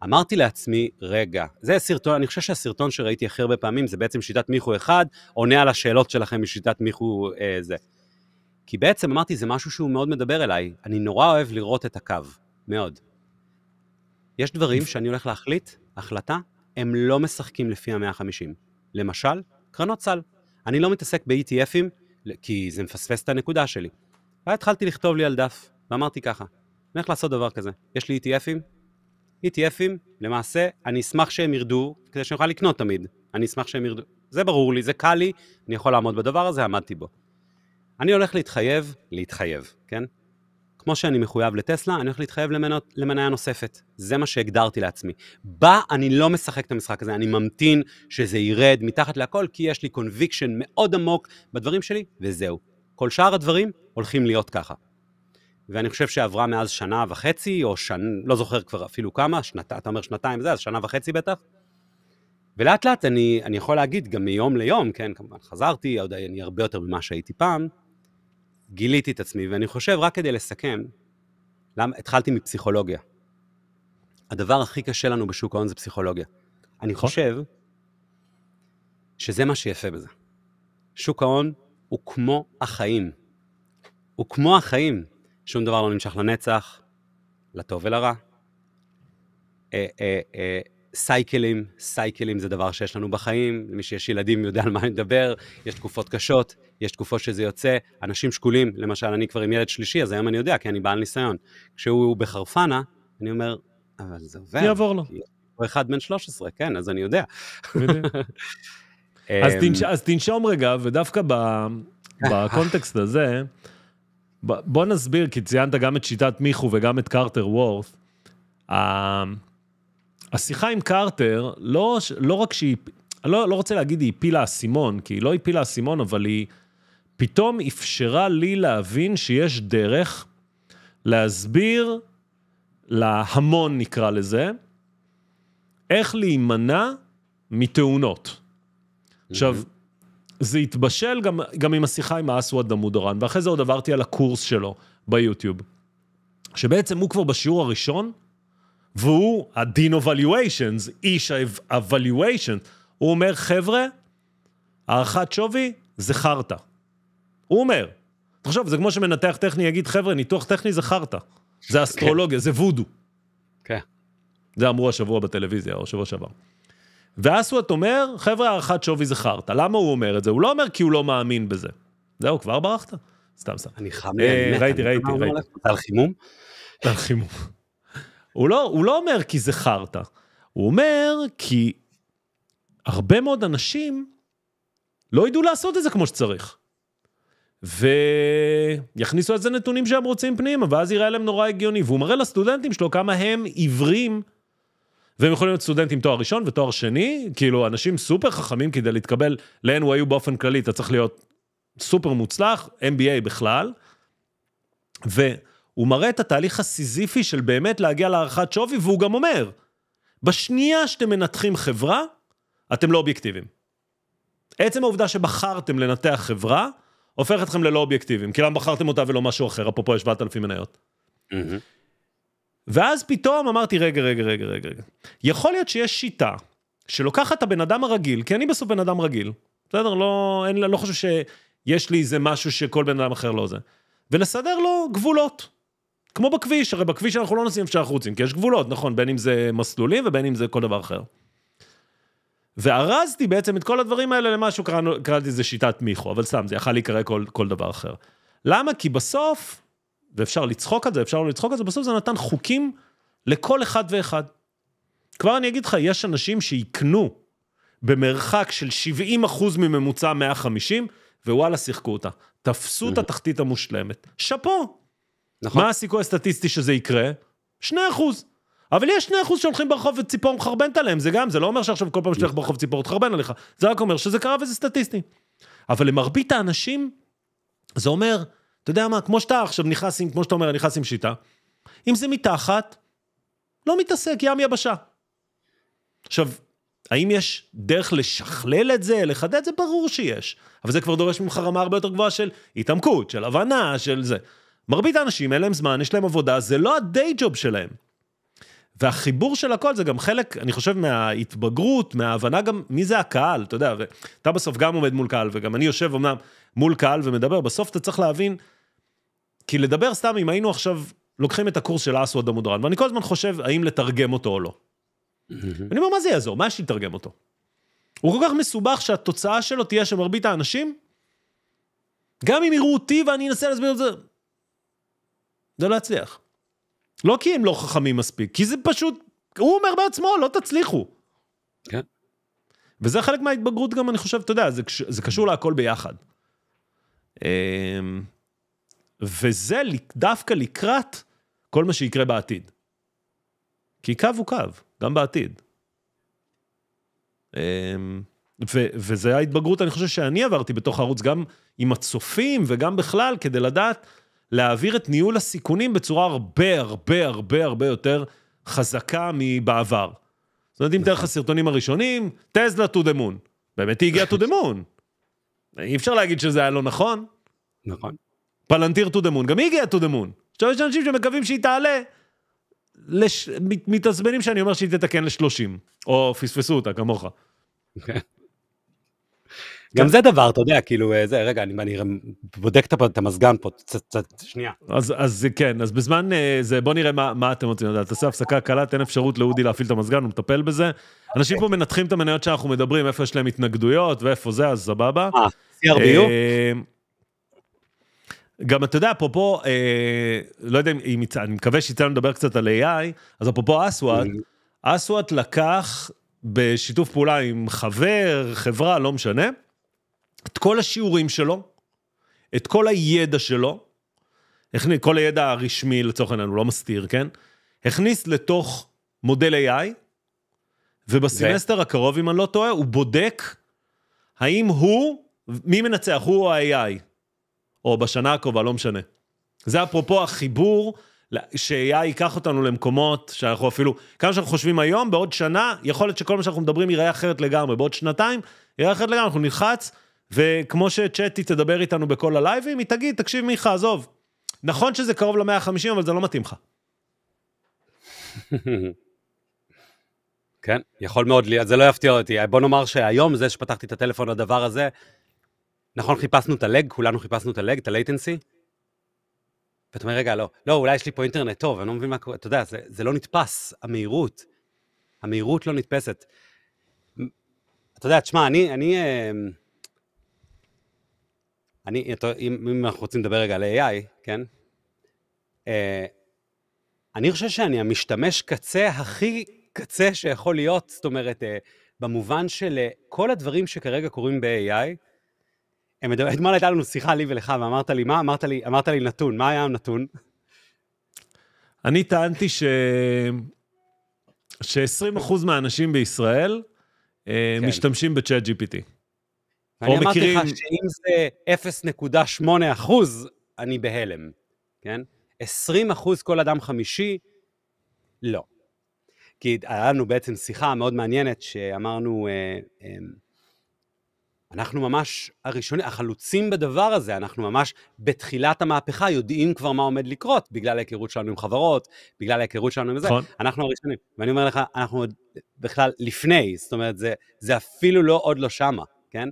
אמרתי לעצמי, רגע, זה סרטון, אני חושב שהסרטון שראיתי הכי הרבה פעמים, זה בעצם שיטת מיכו אחד, עונה על השאלות שלכם משיטת מיכו אה, זה. כי בעצם אמרתי, זה משהו שהוא מאוד מדבר אליי. אני נורא אוהב לראות את הקו, מאוד. יש דברים שאני הולך להחליט, החלטה, הם לא משחקים לפי ה-150. למשל, קרנות סל. אני לא מתעסק ב-ETFים, כי זה מפספס את הנקודה שלי. והתחלתי לכתוב לי על דף, ואמרתי ככה, אני הולך לעשות דבר כזה, יש לי ETFים, ETFים, למעשה, אני אשמח שהם ירדו, כדי שאני אוכל לקנות תמיד. אני אשמח שהם ירדו. זה ברור לי, זה קל לי, אני יכול לעמוד בדבר הזה, עמדתי בו. אני הולך להתחייב, להתחייב, כן? כמו שאני מחויב לטסלה, אני הולך להתחייב למנות, למניה נוספת. זה מה שהגדרתי לעצמי. בה אני לא משחק את המשחק הזה, אני ממתין שזה ירד מתחת להכל, כי יש לי קונביקשן מאוד עמוק בדברים שלי, וזהו. כל שאר הדברים הולכים להיות ככה. ואני חושב שעברה מאז שנה וחצי, או שנה, לא זוכר כבר אפילו כמה, שנת, אתה אומר שנתיים זה, אז שנה וחצי בטח. ולאט לאט אני, אני יכול להגיד, גם מיום ליום, כן, כמובן חזרתי, עוד אני הרבה יותר ממה שהייתי פעם, גיליתי את עצמי, ואני חושב, רק כדי לסכם, למה התחלתי מפסיכולוגיה. הדבר הכי קשה לנו בשוק ההון זה פסיכולוגיה. אני נכון. חושב שזה מה שיפה בזה. שוק ההון הוא כמו החיים. הוא כמו החיים. שום דבר לא נמשך לנצח, לטוב ולרע. אה, אה, אה, סייקלים, סייקלים זה דבר שיש לנו בחיים, למי שיש ילדים יודע על מה אני מדבר, יש תקופות קשות, יש תקופות שזה יוצא, אנשים שקולים, למשל, אני כבר עם ילד שלישי, אז היום אני יודע, כי אני בעל ניסיון. כשהוא בחרפנה, אני אומר, אבל זה עובר. יעבור לו. הוא אחד בן 13, כן, אז אני יודע. אז, אמ, תנש, אז תנשום רגע, ודווקא ב, בקונטקסט הזה, בוא נסביר, כי ציינת גם את שיטת מיכו וגם את קרטר וורף. השיחה עם קרטר, לא, לא רק שהיא, אני לא, לא רוצה להגיד היא הפילה אסימון, כי היא לא הפילה אסימון, אבל היא פתאום אפשרה לי להבין שיש דרך להסביר להמון, נקרא לזה, איך להימנע מתאונות. עכשיו, זה התבשל גם, גם עם השיחה עם האסוואד דמודורן, ואחרי זה עוד עברתי על הקורס שלו ביוטיוב, שבעצם הוא כבר בשיעור הראשון, והוא הדין אוvaluations, איש ה-evaluation. הוא אומר, חבר'ה, הערכת שווי זה חרטא. הוא אומר. תחשוב, זה כמו שמנתח טכני יגיד, חבר'ה, ניתוח טכני זה חרטא. זה אסטרולוגיה, זה וודו. כן. זה אמרו השבוע בטלוויזיה, או שבוע שעבר. ואסוואט אומר, חבר'ה, הערכת שווי זה חרטא. למה הוא אומר את זה? הוא לא אומר כי הוא לא מאמין בזה. זהו, כבר ברחת? סתם סתם. אני חם, אה, ראיתי, ראיתי, ראיתי. על חימום? על חימום. הוא לא, הוא לא אומר כי זה חרטא, הוא אומר כי הרבה מאוד אנשים לא ידעו לעשות את זה כמו שצריך. ויכניסו על זה נתונים שהם רוצים פנימה, ואז יראה להם נורא הגיוני. והוא מראה לסטודנטים שלו כמה הם עיוורים, והם יכולים להיות סטודנטים תואר ראשון ותואר שני, כאילו אנשים סופר חכמים כדי להתקבל ל-NYU באופן כללי, אתה צריך להיות סופר מוצלח, MBA בכלל. והוא הוא מראה את התהליך הסיזיפי של באמת להגיע להערכת שווי, והוא גם אומר, בשנייה שאתם מנתחים חברה, אתם לא אובייקטיביים. עצם העובדה שבחרתם לנתח חברה, הופך אתכם ללא אובייקטיביים, כי למה בחרתם אותה ולא משהו אחר, אפרופו יש 7,000 מניות. Mm-hmm. ואז פתאום אמרתי, רגע, רגע, רגע, רגע, רגע. יכול להיות שיש שיטה שלוקחת את הבן אדם הרגיל, כי אני בסוף בן אדם רגיל, בסדר? לא, אין, לא חושב שיש לי איזה משהו שכל בן אדם אחר לא זה. ולסדר לו גבולות. כמו בכביש, הרי בכביש אנחנו לא נוסעים איפה שאנחנו רוצים, כי יש גבולות, נכון, בין אם זה מסלולים ובין אם זה כל דבר אחר. וארזתי בעצם את כל הדברים האלה למשהו, קראתי לזה שיטת מיכו, אבל סתם, זה יכל להיקרא כל, כל דבר אחר. למה? כי בסוף, ואפשר לצחוק על זה, אפשר לא לצחוק על זה, בסוף זה נתן חוקים לכל אחד ואחד. כבר אני אגיד לך, יש אנשים שיקנו במרחק של 70 אחוז מממוצע 150, ווואלה, שיחקו אותה. תפסו את התחתית המושלמת. שאפו, נכון. מה הסיכוי הסטטיסטי שזה יקרה? 2%. אחוז. אבל יש 2% אחוז שהולכים ברחוב וציפור מחרבנת עליהם, זה גם, זה לא אומר שעכשיו כל פעם שתלך לא. ברחוב ציפור תחרבן עליך, זה רק אומר שזה קרה וזה סטטיסטי. אבל למרבית האנשים, זה אומר, אתה יודע מה, כמו שאתה עכשיו נכנס עם, כמו שאתה אומר, נכנס עם שיטה, אם זה מתחת, לא מתעסק, ים יבשה. עכשיו, האם יש דרך לשכלל את זה, לחדד? זה ברור שיש. אבל זה כבר דורש ממך רמה הרבה יותר גבוהה של התעמקות, של הבנה, של זה. מרבית האנשים אין להם זמן, יש להם עבודה, זה לא הדיי ג'וב שלהם. והחיבור של הכל זה גם חלק, אני חושב, מההתבגרות, מההבנה גם מי זה הקהל, אתה יודע, אתה בסוף גם עומד מול קהל, וגם אני יושב אמנם מול קהל ומדבר, בסוף אתה צריך להבין, כי לדבר סתם, אם היינו עכשיו לוקחים את הקורס של אסווד המודרן, ואני כל הזמן חושב האם לתרגם אותו או לא. אני אומר, מה זה יעזור? מה יש לי לתרגם אותו? הוא כל כך מסובך שהתוצאה שלו תהיה שמרבית האנשים, גם אם יראו אותי ואני אנסה להסביר את זה, זה לא יצליח. לא כי הם לא חכמים מספיק, כי זה פשוט, הוא אומר בעצמו, לא תצליחו. כן. וזה חלק מההתבגרות גם, אני חושב, אתה יודע, זה, זה קשור להכל ביחד. אמ, וזה דווקא לקראת כל מה שיקרה בעתיד. כי קו הוא קו, גם בעתיד. אמ, ו- וזה ההתבגרות, אני חושב, שאני עברתי בתוך הערוץ, גם עם הצופים וגם בכלל, כדי לדעת להעביר את ניהול הסיכונים בצורה הרבה הרבה הרבה הרבה יותר חזקה מבעבר. זאת אומרת, אם נכון. תאר לך סרטונים הראשונים, טסלה to the moon. באמת היא הגיעה to the moon. אי אפשר להגיד שזה היה לא נכון. נכון. פלנטיר to the moon, גם היא הגיעה to the moon. עכשיו יש אנשים שמקווים שהיא תעלה, לש... מתעצבנים שאני אומר שהיא תתקן ל-30, או פספסו אותה, כמוך. כן. גם זה דבר, אתה יודע, כאילו, אה, זה, רגע, אני, אני בודק את המזגן פה, צ, שנייה. אז, אז כן, אז בזמן אה, זה, בוא נראה מה, מה אתם רוצים לדעת. תעשה הפסקה קלה, תן אפשרות לאודי להפעיל את המזגן, הוא מטפל בזה. אנשים פה מנתחים את המניות שאנחנו מדברים, איפה יש להם התנגדויות ואיפה זה, אז סבבה. אה, CRBU? אה, גם אתה יודע, אפרופו, אה, לא יודע אם יצא, אני מקווה שיצא לנו לדבר קצת על AI, אז אפרופו אסוואט, mm-hmm. אסוואט לקח בשיתוף פעולה עם חבר, חברה, לא משנה, את כל השיעורים שלו, את כל הידע שלו, הכניס, כל הידע הרשמי לצורך העניין, הוא לא מסתיר, כן? הכניס לתוך מודל AI, ובסמסטר ו... הקרוב, אם אני לא טועה, הוא בודק האם הוא, מי מנצח, הוא או ה-AI, או בשנה הקרובה, לא משנה. זה אפרופו החיבור, ש-AI ייקח אותנו למקומות שאנחנו אפילו, כמה שאנחנו חושבים היום, בעוד שנה, יכול להיות שכל מה שאנחנו מדברים ייראה אחרת לגמרי, בעוד שנתיים ייראה אחרת לגמרי, אנחנו נלחץ וכמו שצ'אטי תדבר איתנו בכל הלייבים, היא תגיד, תקשיב מיכה, עזוב, נכון שזה קרוב ל-150, אבל זה לא מתאים לך. כן, יכול מאוד להיות, זה לא יפתיע אותי. בוא נאמר שהיום, זה שפתחתי את הטלפון לדבר הזה, נכון, חיפשנו את הלג, כולנו חיפשנו את הלג, את הלייטנסי? ואתה אומר, רגע, לא, לא, אולי יש לי פה אינטרנט טוב, אני לא מבין מה קורה, אתה יודע, זה, זה לא נתפס, המהירות, המהירות לא נתפסת. אתה יודע, תשמע, אני, אני, אה, אני, אם, אם אנחנו רוצים לדבר רגע על AI, כן? Uh, אני חושב שאני המשתמש קצה הכי קצה שיכול להיות, זאת אומרת, uh, במובן של uh, כל הדברים שכרגע קורים ב-AI, אתמול הייתה לנו שיחה לי ולך, ואמרת לי, מה? אמרת לי, אמרת לי נתון, מה היה הנתון? אני טענתי ש... ש-20% מהאנשים בישראל כן. משתמשים ב-Chat GPT. אני אמרתי מכירים... לך שאם זה 0.8 אחוז, אני בהלם, כן? 20 אחוז כל אדם חמישי, לא. כי היה לנו בעצם שיחה מאוד מעניינת שאמרנו, אה, אה, אנחנו ממש הראשונים, החלוצים בדבר הזה, אנחנו ממש בתחילת המהפכה יודעים כבר מה עומד לקרות, בגלל ההיכרות שלנו עם חברות, בגלל ההיכרות שלנו עם זה, נכון. אנחנו הראשונים. ואני אומר לך, אנחנו עוד בכלל לפני, זאת אומרת, זה, זה אפילו לא עוד לא שמה, כן?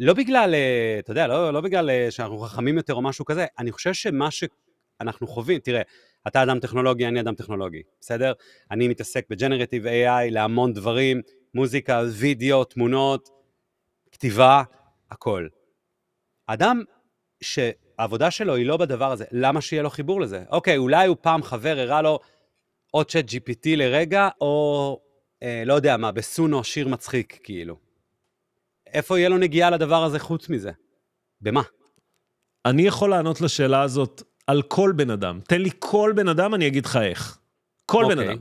לא בגלל, אה, אתה יודע, לא, לא בגלל אה, שאנחנו חכמים יותר או משהו כזה, אני חושב שמה שאנחנו חווים, תראה, אתה אדם טכנולוגי, אני אדם טכנולוגי, בסדר? אני מתעסק בג'נרטיב AI להמון דברים, מוזיקה, וידאו, תמונות, כתיבה, הכל. אדם שהעבודה שלו היא לא בדבר הזה, למה שיהיה לו חיבור לזה? אוקיי, אולי הוא פעם חבר הראה לו או צ'אט GPT לרגע, או אה, לא יודע מה, בסונו שיר מצחיק, כאילו. איפה יהיה לו נגיעה לדבר הזה חוץ מזה? במה? אני יכול לענות לשאלה הזאת על כל בן אדם. תן לי כל בן אדם, אני אגיד לך איך. כל okay. בן אוקיי. אדם.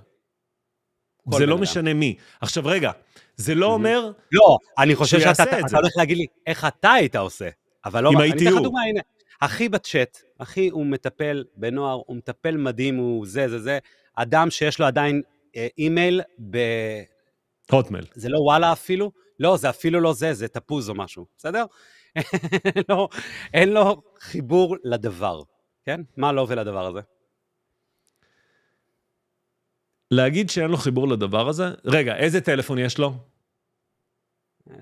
כל זה לא בן לא אדם. משנה מי. עכשיו, רגע, זה לא אומר... לא, אני חושב שאתה אתה הולך להגיד לי איך אתה היית עושה, אבל לא... אם הייתי הוא. דוגמה, הנה. אחי בצ'אט, אחי הוא מטפל בנוער, הוא מטפל מדהים, הוא זה, זה, זה. אדם שיש לו עדיין אה, אימייל ב... הוטמייל. זה לא וואלה אפילו, לא, זה אפילו לא זה, זה תפוז או משהו, בסדר? אין, לו, אין לו חיבור לדבר, כן? מה לא ולדבר הזה? להגיד שאין לו חיבור לדבר הזה? רגע, איזה טלפון יש לו?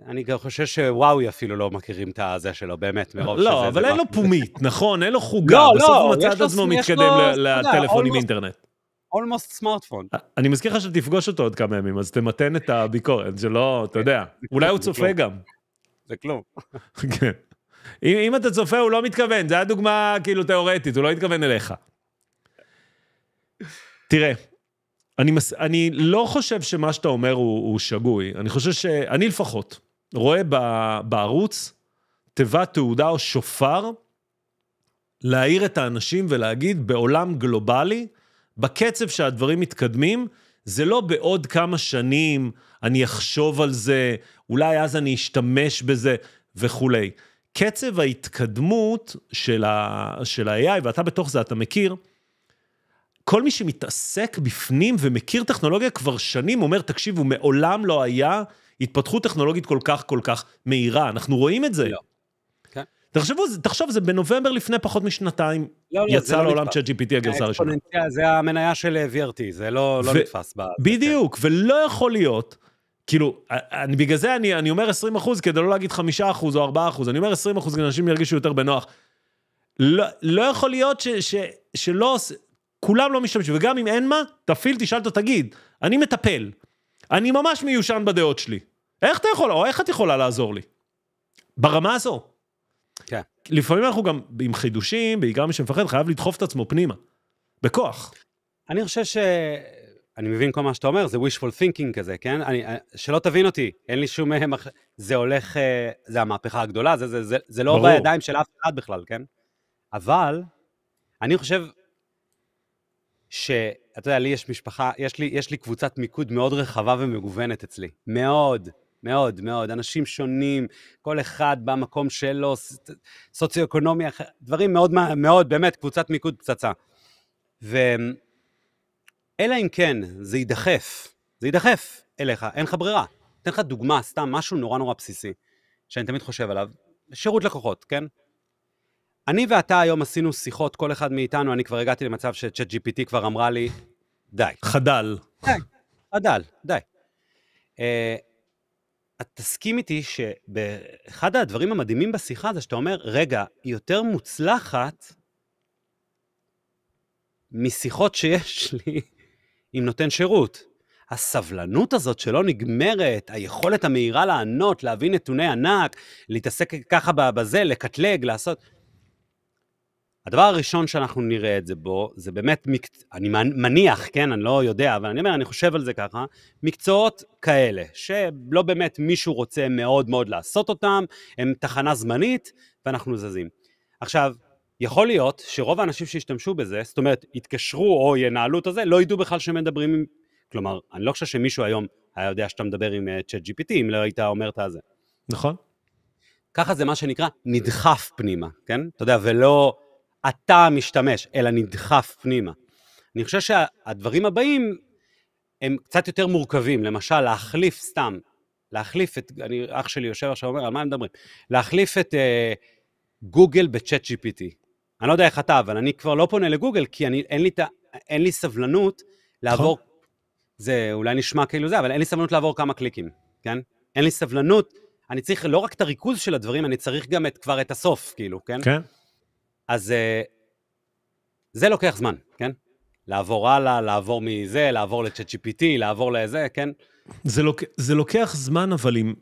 אני גם חושב שוואוי אפילו לא מכירים את הזה שלו, באמת, מרוב לא, שזה... לא, אבל אין לו פומית, נכון? אין לו חוגה. לא, בסוף לא, הוא מצא את עצמו מתקדם לטלפון עם אינטרנט. אולמוסט סמארטפון. אני מזכיר לך שתפגוש אותו עוד כמה ימים, אז תמתן את הביקורת, זה לא, אתה כן. יודע, אולי הוא צופה גם. זה כלום. כן. אם אתה צופה, הוא לא מתכוון, זו הייתה דוגמה כאילו תיאורטית, הוא לא התכוון אליך. תראה, אני, מס... אני לא חושב שמה שאתה אומר הוא, הוא שגוי. אני חושב ש... אני לפחות רואה ב... בערוץ תיבת תעודה או שופר להעיר את האנשים ולהגיד, בעולם גלובלי, בקצב שהדברים מתקדמים, זה לא בעוד כמה שנים אני אחשוב על זה, אולי אז אני אשתמש בזה וכולי. קצב ההתקדמות של, ה, של ה-AI, ואתה בתוך זה, אתה מכיר, כל מי שמתעסק בפנים ומכיר טכנולוגיה כבר שנים אומר, תקשיבו, מעולם לא היה התפתחות טכנולוגית כל כך כל כך מהירה. אנחנו רואים את זה. Yeah. לא. תחשבו, תחשוב, זה בנובמבר לפני פחות משנתיים, לא, לא, יצא לא לעולם צ'אט GPT הגרסה הראשונה. זה המניה של אה, VRT, זה לא, לא נתפס. ב... בדיוק, ולא יכול להיות, כאילו, אה, אה, אני, בגלל זה אני, אני אומר 20 אחוז, כדי לא להגיד 5 אחוז או 4 אחוז, אני אומר 20 אחוז, כי אנשים ירגישו יותר בנוח. לא, לא יכול להיות ש, ש, שלא, כולם לא משתמשים, וגם אם אין מה, תפעיל, תשאל אותו, תגיד, אני מטפל, אני ממש מיושן בדעות שלי, איך אתה יכול, או איך את יכולה לעזור לי? ברמה הזו. כן. לפעמים אנחנו גם עם חידושים, בעיקר מי שמפחד, חייב לדחוף את עצמו פנימה. בכוח. אני חושב ש... אני מבין כל מה שאתה אומר, זה wishful thinking כזה, כן? אני, אה, שלא תבין אותי, אין לי שום... זה הולך... אה, זה המהפכה הגדולה, זה, זה, זה, זה לא ברור. בידיים של אף אחד בכלל, כן? אבל אני חושב ש... אתה יודע, לי יש משפחה, יש לי, יש לי קבוצת מיקוד מאוד רחבה ומגוונת אצלי. מאוד. מאוד, מאוד. אנשים שונים, כל אחד במקום שלו, סוציו-אקונומי, דברים מאוד, מאוד, באמת, קבוצת מיקוד פצצה. ו... אלא אם כן, זה יידחף, זה יידחף אליך, אין לך ברירה. אתן לך דוגמה, סתם, משהו נורא נורא בסיסי, שאני תמיד חושב עליו, שירות לקוחות, כן? אני ואתה היום עשינו שיחות, כל אחד מאיתנו, אני כבר הגעתי למצב שצ'אט GPT כבר אמרה לי, די. חדל. די, חדל, די. אה, את תסכים איתי שאחד הדברים המדהימים בשיחה זה שאתה אומר, רגע, היא יותר מוצלחת משיחות שיש לי עם נותן שירות. הסבלנות הזאת שלא נגמרת, היכולת המהירה לענות, להביא נתוני ענק, להתעסק ככה בזה, לקטלג, לעשות... הדבר הראשון שאנחנו נראה את זה בו, זה באמת, מקצ... אני מניח, כן, אני לא יודע, אבל אני אומר, אני חושב על זה ככה, מקצועות כאלה, שלא באמת מישהו רוצה מאוד מאוד לעשות אותם, הם תחנה זמנית, ואנחנו זזים. עכשיו, יכול להיות שרוב האנשים שישתמשו בזה, זאת אומרת, יתקשרו או ינהלו את הזה, לא ידעו בכלל שהם מדברים עם... כלומר, אני לא חושב שמישהו היום היה יודע שאתה מדבר עם צ'אט אה, GPT, אם לא היית אומר את הזה. נכון. ככה זה מה שנקרא נדחף פנימה, כן? אתה יודע, ולא... אתה המשתמש, אלא נדחף פנימה. אני חושב שהדברים הבאים הם קצת יותר מורכבים. למשל, להחליף סתם, להחליף את, אני, אח שלי יושב עכשיו ואומר, על מה הם מדברים? להחליף את אה, גוגל בצ'אט GPT. אני לא יודע איך אתה, אבל אני כבר לא פונה לגוגל, כי אני, אין, לי, ת, אין לי סבלנות לעבור, נכון. זה אולי נשמע כאילו זה, אבל אין לי סבלנות לעבור כמה קליקים, כן? אין לי סבלנות, אני צריך לא רק את הריכוז של הדברים, אני צריך גם את, כבר את הסוף, כאילו, כן? כן. אז אה, זה לוקח זמן, כן? לעבור הלאה, לעבור מזה, לעבור לצ'אט GPT, לעבור לזה, כן? זה, לוק... זה לוקח זמן, אבל אם...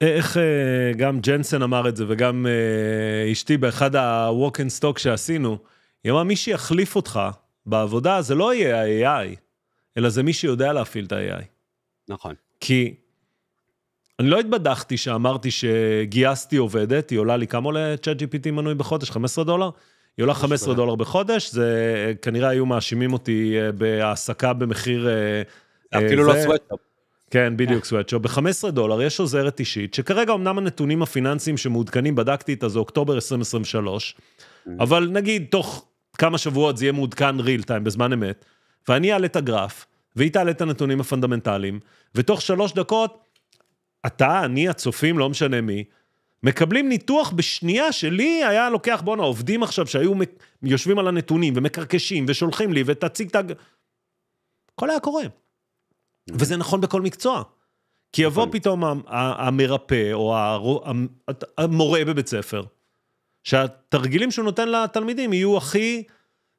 איך אה, גם ג'נסן אמר את זה, וגם אה, אשתי באחד ה-Walk and Stock שעשינו, היא אמרה, מי שיחליף אותך בעבודה, זה לא יהיה ה-AI, אלא זה מי שיודע להפעיל את ה-AI. נכון. כי אני לא התבדחתי שאמרתי שגייסתי עובדת, היא עולה לי, כמה עולה צ'אט GPT מנוי בחודש? 15 דולר? היא עולה 15 דולר בחודש, זה אה, כנראה היו מאשימים אותי אה, בהעסקה במחיר... אה, אפילו לא סוואטשופ. כן, בדיוק סוואטשופ. ב-15 דולר יש עוזרת אישית, שכרגע אמנם הנתונים הפיננסיים שמעודכנים, בדקתי איתה, זה אוקטובר 2023, mm. אבל נגיד תוך כמה שבועות זה יהיה מעודכן ריל טיים, בזמן אמת, ואני אעלה את הגרף, והיא תעלה את הנתונים הפונדמנטליים, ותוך שלוש דקות... אתה, אני, הצופים, לא משנה מי, מקבלים ניתוח בשנייה שלי היה לוקח, בואנה, עובדים עכשיו שהיו יושבים על הנתונים ומקרקשים ושולחים לי ותציג את ה... הכל היה קורה. וזה נכון בכל מקצוע. כי יבוא נכון. פתאום המרפא או המורה בבית ספר, שהתרגילים שהוא נותן לתלמידים יהיו הכי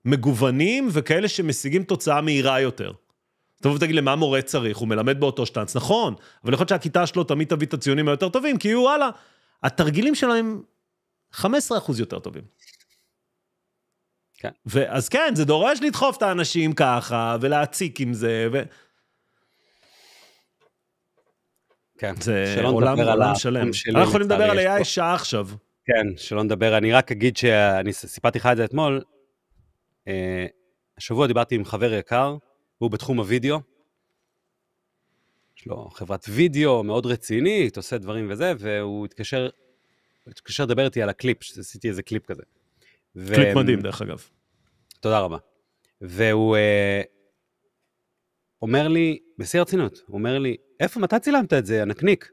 מגוונים וכאלה שמשיגים תוצאה מהירה יותר. תבוא ותגיד לי, מה מורה צריך? הוא מלמד באותו שטאנץ, נכון, אבל יכול להיות שהכיתה שלו תמיד תביא את הציונים היותר טובים, כי הוא וואלה, התרגילים שלהם 15% יותר טובים. כן. ואז כן, זה דורש לדחוף את האנשים ככה, ולהציק עם זה, ו... כן. זה עולם, עולם שלם. שלי אנחנו יכולים לדבר על AI שעה עכשיו. כן, שלא נדבר. אני רק אגיד שאני סיפרתי לך את זה אתמול. אה, השבוע דיברתי עם חבר יקר, והוא בתחום הוידאו. יש לו חברת וידאו מאוד רצינית, עושה דברים וזה, והוא התקשר, הוא התקשר לדבר איתי על הקליפ, שעשיתי איזה קליפ כזה. קליפ ו... מדהים, דרך אגב. תודה רבה. והוא אה, אומר לי, בשיא הרצינות, הוא אומר לי, איפה, מתי צילמת את זה, הנקניק?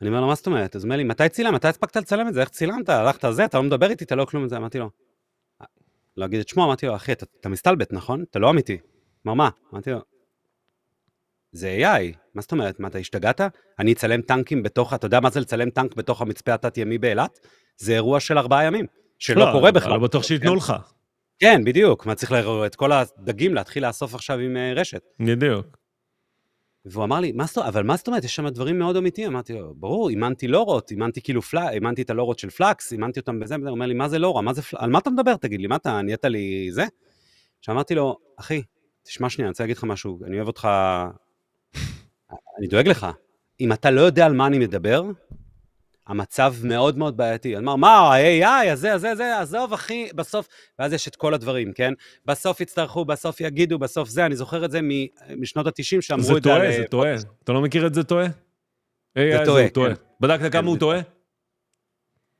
אני אומר לו, מה זאת אומרת? אז הוא אומר לי, מתי צילם? מתי הספקת לצלם את זה? איך צילמת? הלכת על זה, אתה לא מדבר איתי, אתה לא כלום את זה. אמרתי לו, להגיד את שמו, אמרתי לו, אחי, אתה, אתה מסתלבט, נכון? אתה לא אמיתי. אמר, מה? אמרתי לו, זה AI, מה זאת אומרת? מה, אתה השתגעת? אני אצלם טנקים בתוך, אתה יודע מה זה לצלם טנק בתוך המצפה התת-ימי באילת? זה אירוע של ארבעה ימים, שלא לא, קורה בכלל. לא בטוח שייתנו כן. לך. כן, בדיוק. מה, צריך לראות את כל הדגים להתחיל לאסוף עכשיו עם אה, רשת. בדיוק. והוא אמר לי, מה זאת, אבל מה זאת אומרת, יש שם דברים מאוד אמיתיים. אמרתי לו, ברור, אימנתי לורות, לא אימנתי כאילו פלאק, אימנתי את הלורות של פלאקס, אימנתי אותם בזה, הוא אומר לי, מה זה לורה? לא מה זה פלאק? על מה אתה מדבר? תגיד לי, מה אתה, נהיית לי זה? שאמרתי לו, אחי, תשמע שנייה, אני רוצה להגיד לך משהו, אני אוהב אותך, אני דואג לך. אם אתה לא יודע על מה אני מדבר, המצב מאוד מאוד בעייתי. אמר, מה, ה-AI, הזה, הזה, הזה, עזוב, אחי, בסוף, ואז יש את כל הדברים, כן? בסוף יצטרכו, בסוף יגידו, בסוף זה, אני זוכר את זה משנות ה-90 שאמרו את זה. אה, זה טועה, זה טועה. אתה לא מכיר את זה טועה? AI זה טועה, כן. בדקת כמה כן, הוא טועה?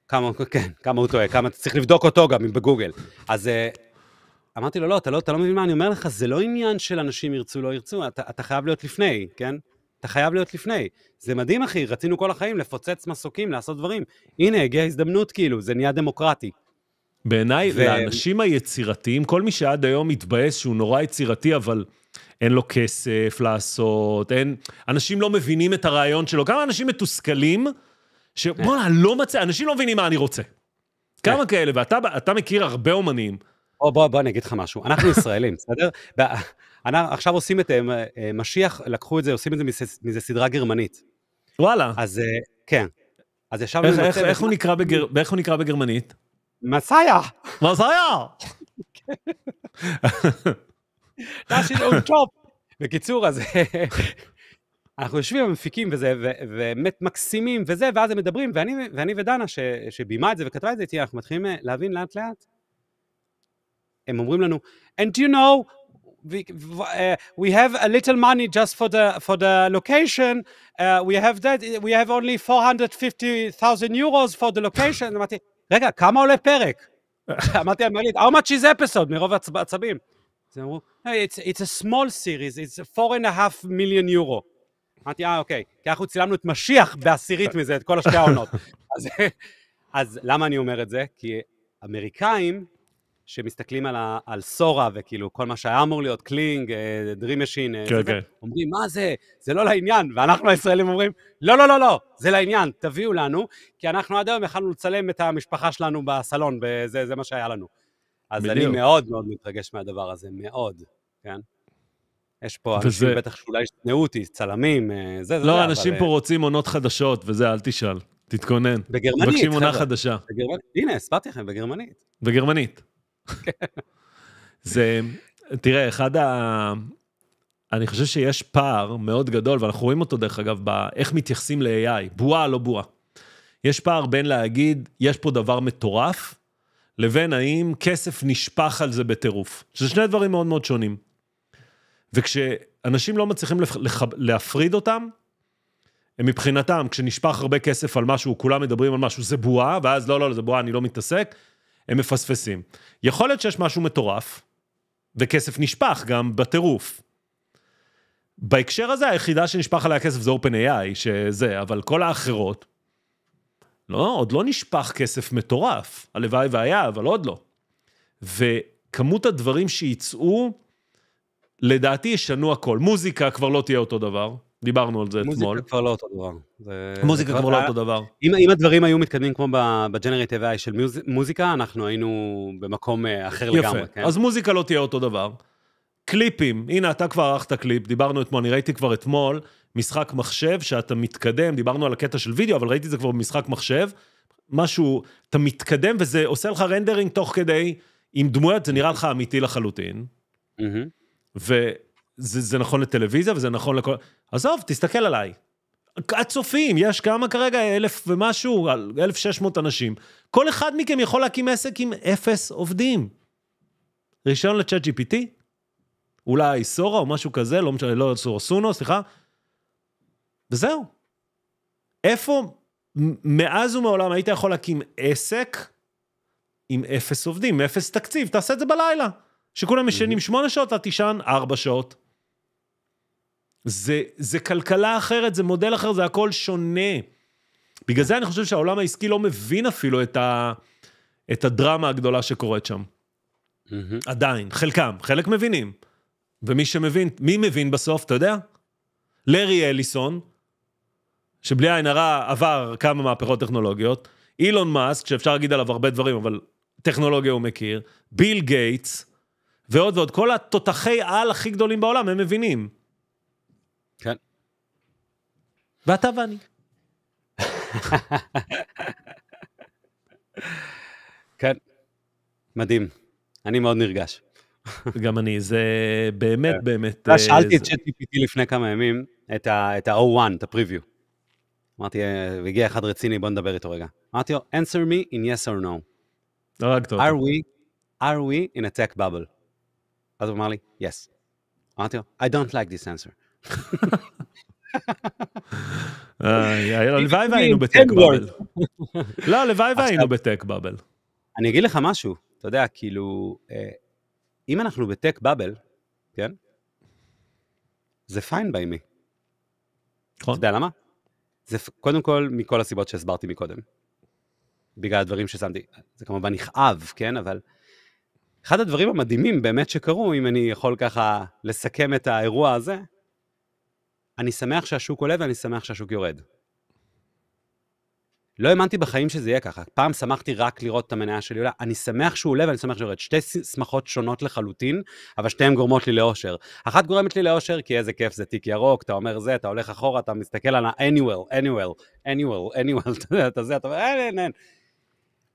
כמה, כן, כמה הוא טועה, כמה, צריך לבדוק אותו גם בגוגל. אז אה, אמרתי לו, לא, לא, אתה לא, מבין מה אני אומר לך, זה לא עניין של אנשים ירצו, לא ירצו, אתה חייב להיות לפני, כן? אתה חייב להיות לפני. זה מדהים, אחי, רצינו כל החיים לפוצץ מסוקים, לעשות דברים. הנה, הגיעה הזדמנות, כאילו, זה נהיה דמוקרטי. בעיניי, ו... לאנשים היצירתיים, כל מי שעד היום התבאס שהוא נורא יצירתי, אבל אין לו כסף לעשות, אין... אנשים לא מבינים את הרעיון שלו. כמה אנשים מתוסכלים, שבואנה, כן. לא מצא, אנשים לא מבינים מה אני רוצה. כמה כן. כאלה, ואתה מכיר הרבה אומנים. בוא, בוא, בוא, אני אגיד לך משהו. אנחנו ישראלים, בסדר? עכשיו עושים את אה, אה, משיח, לקחו את זה, עושים את זה מזה סדרה גרמנית. וואלה. אז אה, כן. אז ישבנו... איך, איך, איך, הוא נקרא בגר... איך הוא נקרא בגרמנית? מסאיה. מסאיה! נאשין בקיצור, אז אנחנו יושבים ומפיקים וזה, ובאמת מקסימים וזה, ואז הם מדברים, ואני, ואני ודנה, ש, שבימה את זה וכתבה את זה איתי, אנחנו מתחילים להבין לאט-לאט הם אומרים לנו, and you know, we, uh, we have a little money just for the for the location. Uh, we have that. We have only 450,000 euros for the location. אמרתי, רגע, כמה עולה פרק? אמרתי how much is episode? מרוב עצבים. אז אמרו, it's a small series, it's 4.5 million euro. אמרתי, אה, אוקיי, כי אנחנו צילמנו את משיח בעשירית מזה, את כל השתי העונות. אז למה אני אומר את זה? כי אמריקאים שמסתכלים על, ה, על סורה וכאילו כל מה שהיה אמור להיות, קלינג, דרים אה, משין, אה, כן, כן. אומרים, מה זה? זה לא לעניין. ואנחנו הישראלים אומרים, לא, לא, לא, לא, זה לעניין, תביאו לנו, כי אנחנו עד היום יכלנו לצלם את המשפחה שלנו בסלון, וזה, זה מה שהיה לנו. אז בדיוק. אני מאוד מאוד מתרגש מהדבר הזה, מאוד, כן? יש פה וזה... אנשים בטח שאולי ישנאו אותי, צלמים, אה, זה, זה, לא, זה, לא אנשים אבל... פה רוצים עונות חדשות, וזה, אל תשאל, תתכונן. בגרמנית, חבר'ה. מבקשים עונה חדשה. בגרמנ... הנה, הסברתי לכם, בגרמנית. בגרמנית. זה, תראה, אחד ה... אני חושב שיש פער מאוד גדול, ואנחנו רואים אותו דרך אגב, באיך מתייחסים ל-AI, בועה, לא בועה. יש פער בין להגיד, יש פה דבר מטורף, לבין האם כסף נשפך על זה בטירוף. שזה שני דברים מאוד מאוד שונים. וכשאנשים לא מצליחים לח... להפריד אותם, הם מבחינתם, כשנשפך הרבה כסף על משהו, כולם מדברים על משהו, זה בועה, ואז לא, לא, לא, זה בועה, אני לא מתעסק. הם מפספסים. יכול להיות שיש משהו מטורף, וכסף נשפך גם בטירוף. בהקשר הזה, היחידה שנשפך עליה כסף זה OpenAI, שזה, אבל כל האחרות, לא, עוד לא נשפך כסף מטורף. הלוואי והיה, אבל עוד לא. וכמות הדברים שייצאו, לדעתי ישנו הכל. מוזיקה כבר לא תהיה אותו דבר. דיברנו על זה מוזיקה אתמול. מוזיקה כבר לא אותו דבר. זה... מוזיקה כבר לא אותו דבר. אם, אם הדברים היו מתקדמים כמו בג'נרטיב AI של מוז... מוזיקה, אנחנו היינו במקום אה, אחר יפה. לגמרי. יפה, כן? אז מוזיקה לא תהיה אותו דבר. קליפים, הנה, אתה כבר ערכת קליפ, דיברנו אתמול, אני ראיתי כבר אתמול משחק מחשב שאתה מתקדם, דיברנו על הקטע של וידאו, אבל ראיתי את זה כבר במשחק מחשב, משהו, אתה מתקדם וזה עושה לך רנדרינג תוך כדי, עם דמויות, זה נראה לך אמיתי לחלוטין. Mm-hmm. ו... זה, זה נכון לטלוויזיה וזה נכון לכל... עזוב, תסתכל עליי. הצופים, יש כמה כרגע, אלף ומשהו, אלף שש מאות אנשים. כל אחד מכם יכול להקים עסק עם אפס עובדים. רישיון לצ'אט GPT? אולי סורה או משהו כזה, לא משנה, לא סורה, סונו, סליחה. וזהו. איפה, מאז ומעולם היית יכול להקים עסק עם אפס עובדים, אפס תקציב, תעשה את זה בלילה. שכולם ישנים שמונה שעות, אתה תישן ארבע שעות. זה, זה כלכלה אחרת, זה מודל אחר, זה הכל שונה. בגלל זה אני חושב שהעולם העסקי לא מבין אפילו את, ה, את הדרמה הגדולה שקורית שם. Mm-hmm. עדיין, חלקם, חלק מבינים. ומי שמבין, מי מבין בסוף, אתה יודע? לארי אליסון, שבלי עין הרע עבר כמה מהפכות טכנולוגיות, אילון מאסק, שאפשר להגיד עליו הרבה דברים, אבל טכנולוגיה הוא מכיר, ביל גייטס, ועוד ועוד, כל התותחי על הכי גדולים בעולם, הם מבינים. כן. ואתה ואני. כן, מדהים. אני מאוד נרגש. גם אני, זה באמת כן. באמת... אה, אה, שאלתי את ChatGPT לפני כמה ימים, את ה 01 את ה-Preview. אמרתי, אה, הגיע אחד רציני, בוא נדבר איתו רגע. אמרתי לו, answer me in yes or no. הרגת אותו. are we in a tech bubble? אז הוא אמר לי, yes. אמרתי לו, I don't like this answer. לא, הלוואי והיינו בטק באבל. לא, הלוואי והיינו בטק באבל. אני אגיד לך משהו, אתה יודע, כאילו, אה, אם אנחנו בטק באבל, כן? זה פיין ביי מי. נכון. אתה יודע למה? זה קודם כל מכל הסיבות שהסברתי מקודם. בגלל הדברים ששמתי. זה כמובן נכאב, כן? אבל אחד הדברים המדהימים באמת שקרו, אם אני יכול ככה לסכם את האירוע הזה, אני שמח שהשוק עולה ואני שמח שהשוק יורד. לא האמנתי בחיים שזה יהיה ככה. פעם שמחתי רק לראות את המניה שלי עולה, אני שמח שהוא עולה ואני שמח שהוא יורד. שתי שמחות שונות לחלוטין, אבל שתיהן גורמות לי לאושר. אחת גורמת לי לאושר, כי איזה כיף זה תיק ירוק, אתה אומר זה, אתה הולך אחורה, אתה מסתכל על ה-annual, annual, annual, annual, אתה זה, אתה אומר, אין, אין, אין.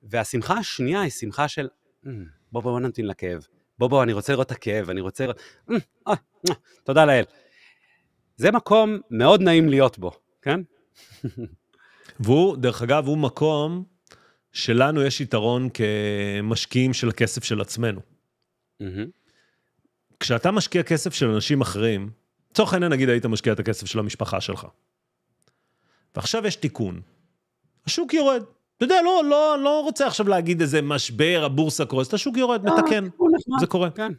והשמחה השנייה היא שמחה של, אמ, בוא, בוא, בוא נמתין לכאב. בוא, בוא, אני רוצה לראות את הכאב, אני רוצה לראות... אמ, אה, אה, תודה לאל. זה מקום מאוד נעים להיות בו, כן? והוא, דרך אגב, הוא מקום שלנו יש יתרון כמשקיעים של הכסף של עצמנו. Mm-hmm. כשאתה משקיע כסף של אנשים אחרים, לצורך העניין נגיד היית משקיע את הכסף של המשפחה שלך. ועכשיו יש תיקון. השוק יורד. אתה יודע, לא, לא, לא רוצה עכשיו להגיד איזה משבר, הבורסה קורסת, השוק יורד, לא, מתקן. זה קורה. כן.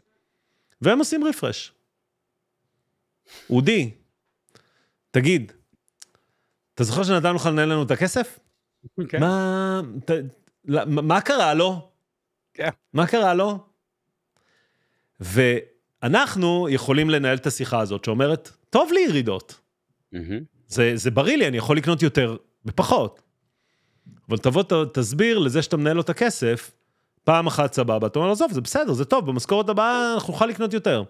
והם עושים רפרש. אודי, תגיד, אתה זוכר שנתנו לך לנהל לנו את הכסף? כן. מה, ת, לה, מה קרה לו? כן. מה קרה לו? ואנחנו יכולים לנהל את השיחה הזאת שאומרת, טוב לי ירידות. זה, זה בריא לי, אני יכול לקנות יותר בפחות. אבל תבוא, תסביר לזה שאתה מנהל לו את הכסף, פעם אחת סבבה, אתה אומר, עזוב, זה בסדר, זה טוב, במשכורת הבאה אנחנו נוכל לקנות יותר.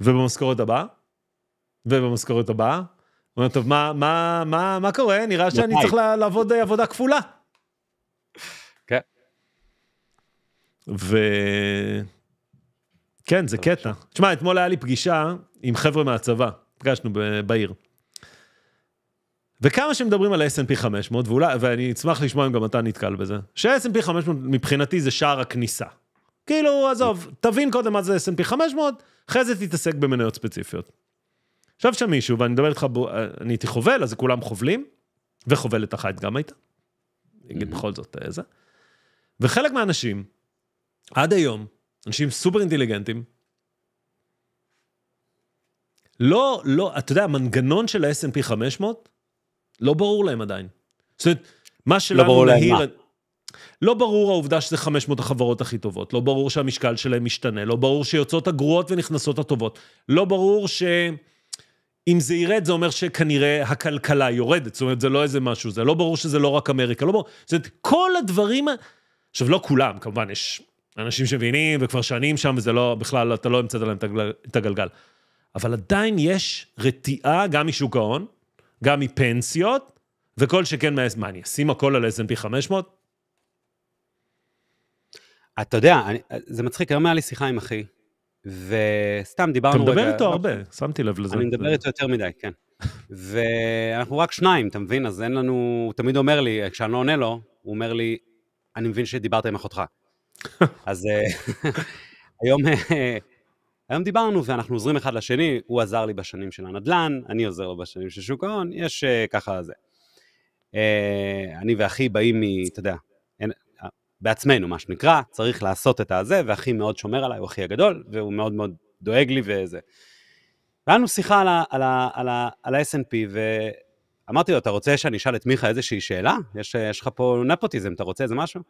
ובמשכורת הבאה, ובמשכורת הבאה, הוא אומר, טוב, מה, מה, מה, מה קורה? נראה שאני צריך לעבוד אה, עבודה כפולה. כן. ו... כן, זה קטע. תשמע, אתמול היה לי פגישה עם חבר'ה מהצבא, פגשנו בעיר. וכמה שמדברים על ה-S&P 500, ואולי, ואני אשמח לשמוע אם גם אתה נתקל בזה, שה-S&P 500 מבחינתי זה שער הכניסה. כאילו, עזוב, תבין קודם מה זה S&P 500, אחרי זה תתעסק במניות ספציפיות. ישב שם מישהו, ואני מדבר איתך, אני הייתי חובל, אז כולם חובלים, וחובלת אחת גם הייתה. נגיד mhm. בכל זאת איזה. אה, וחלק מהאנשים, עד היום, אנשים סופר אינטליגנטים, לא, לא, אתה יודע, המנגנון של ה-S&P 500, לא ברור להם עדיין. זאת אומרת, מה לא שלנו לא ברור להם מה? לא ברור העובדה שזה 500 החברות הכי טובות, לא ברור שהמשקל שלהם משתנה, לא ברור שיוצאות הגרועות ונכנסות הטובות, לא ברור ש... אם זה ירד, זה אומר שכנראה הכלכלה יורדת. זאת אומרת, זה לא איזה משהו, זה לא ברור שזה לא רק אמריקה, לא ברור. זאת אומרת, כל הדברים... עכשיו, לא כולם, כמובן, יש אנשים שמבינים וכבר שנים שם, וזה לא, בכלל, אתה לא המצאת להם את הגלגל. אבל עדיין יש רתיעה גם משוק ההון, גם מפנסיות, וכל שכן, מה, מה אני אשים הכל על S&P 500? אתה יודע, אני, זה מצחיק, היום היה לי שיחה עם אחי, וסתם דיברנו... אתה מדבר רגע, איתו לא, הרבה, שמתי לב לזה. אני מדבר איתו יותר מדי, כן. ואנחנו רק שניים, אתה מבין? אז אין לנו... הוא תמיד אומר לי, כשאני לא עונה לו, הוא אומר לי, אני מבין שדיברת עם אחותך. אז אה, היום, אה, היום דיברנו ואנחנו עוזרים אחד לשני, הוא עזר לי בשנים של הנדל"ן, אני עוזר לו בשנים של שוק ההון, יש אה, ככה זה. אני ואחי באים, מ, אתה יודע, בעצמנו, מה שנקרא, צריך לעשות את הזה, ואחי מאוד שומר עליי, הוא אחי הגדול, והוא מאוד מאוד דואג לי וזה. והיה לנו שיחה על, ה, snp ואמרתי לו, אתה רוצה שאני אשאל את מיכה איזושהי שאלה? יש, יש לך פה נפוטיזם, אתה רוצה איזה משהו?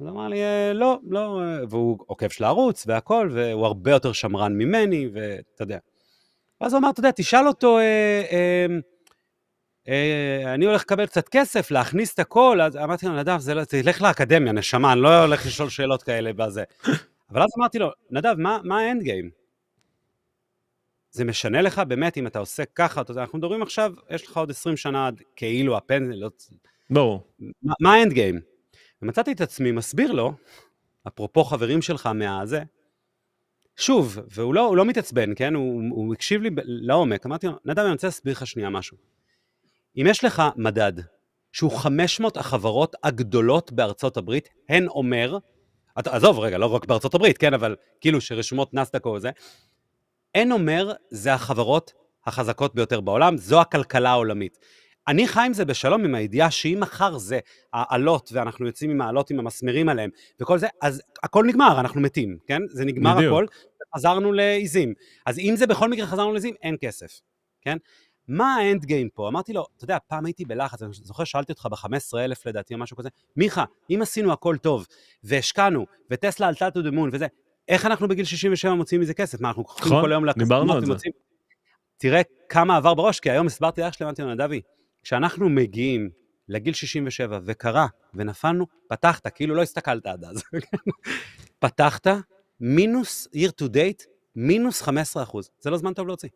אז אמר לי, אה, לא, לא, והוא עוקב של הערוץ והכל, והוא הרבה יותר שמרן ממני, ואתה יודע. ואז הוא אמר, אתה יודע, תשאל אותו, אה, אה, אה, אני הולך לקבל קצת כסף, להכניס את הכל, אז אמרתי לו, נדב, זה לא, ילך לאקדמיה, נשמה, אני לא הולך לשאול שאלות כאלה בזה. אבל אז אמרתי לו, נדב, מה מה האנד גיים? זה משנה לך באמת אם אתה עושה ככה, אתה יודע, אנחנו מדברים עכשיו, יש לך עוד 20 שנה עד כאילו הפנדל, לא... ברור. מה האנד גיים? ומצאתי את עצמי מסביר לו, אפרופו חברים שלך מהזה, שוב, והוא לא, לא מתעצבן, כן? הוא, הוא הקשיב לי לעומק, אמרתי לו, נדב, אני רוצה להסביר לך שנייה משהו. אם יש לך מדד שהוא 500 החברות הגדולות בארצות הברית, הן אומר, עזוב רגע, לא רק בארצות הברית, כן, אבל כאילו שרשומות נסדק או זה, הן אומר, זה החברות החזקות ביותר בעולם, זו הכלכלה העולמית. אני חי עם זה בשלום, עם הידיעה שאם מחר זה העלות ואנחנו יוצאים עם העלות עם המסמרים עליהם, וכל זה, אז הכל נגמר, אנחנו מתים, כן? זה נגמר בדיוק. הכל, חזרנו לעיזים. אז אם זה בכל מקרה חזרנו לעיזים, אין כסף, כן? מה האנד גיים פה? אמרתי לו, אתה יודע, פעם הייתי בלחץ, אני זוכר שאלתי אותך ב 15 אלף לדעתי או משהו כזה, מיכה, אם עשינו הכל טוב, והשקענו, וטסלה עלתה את הדמון וזה, איך אנחנו בגיל 67 מוציאים מזה כסף? מה, אנחנו הולכים נכון, כל היום לכספות ומוציאים? תראה כמה עבר בראש, כי היום הסברתי לאח שלי, אמרתי לו, נדבי, כשאנחנו מגיעים לגיל 67 וקרה ונפלנו, פתחת, כאילו לא הסתכלת עד אז. פתחת, מינוס year to date, מינוס 15 אחוז. זה לא זמן טוב להוציא.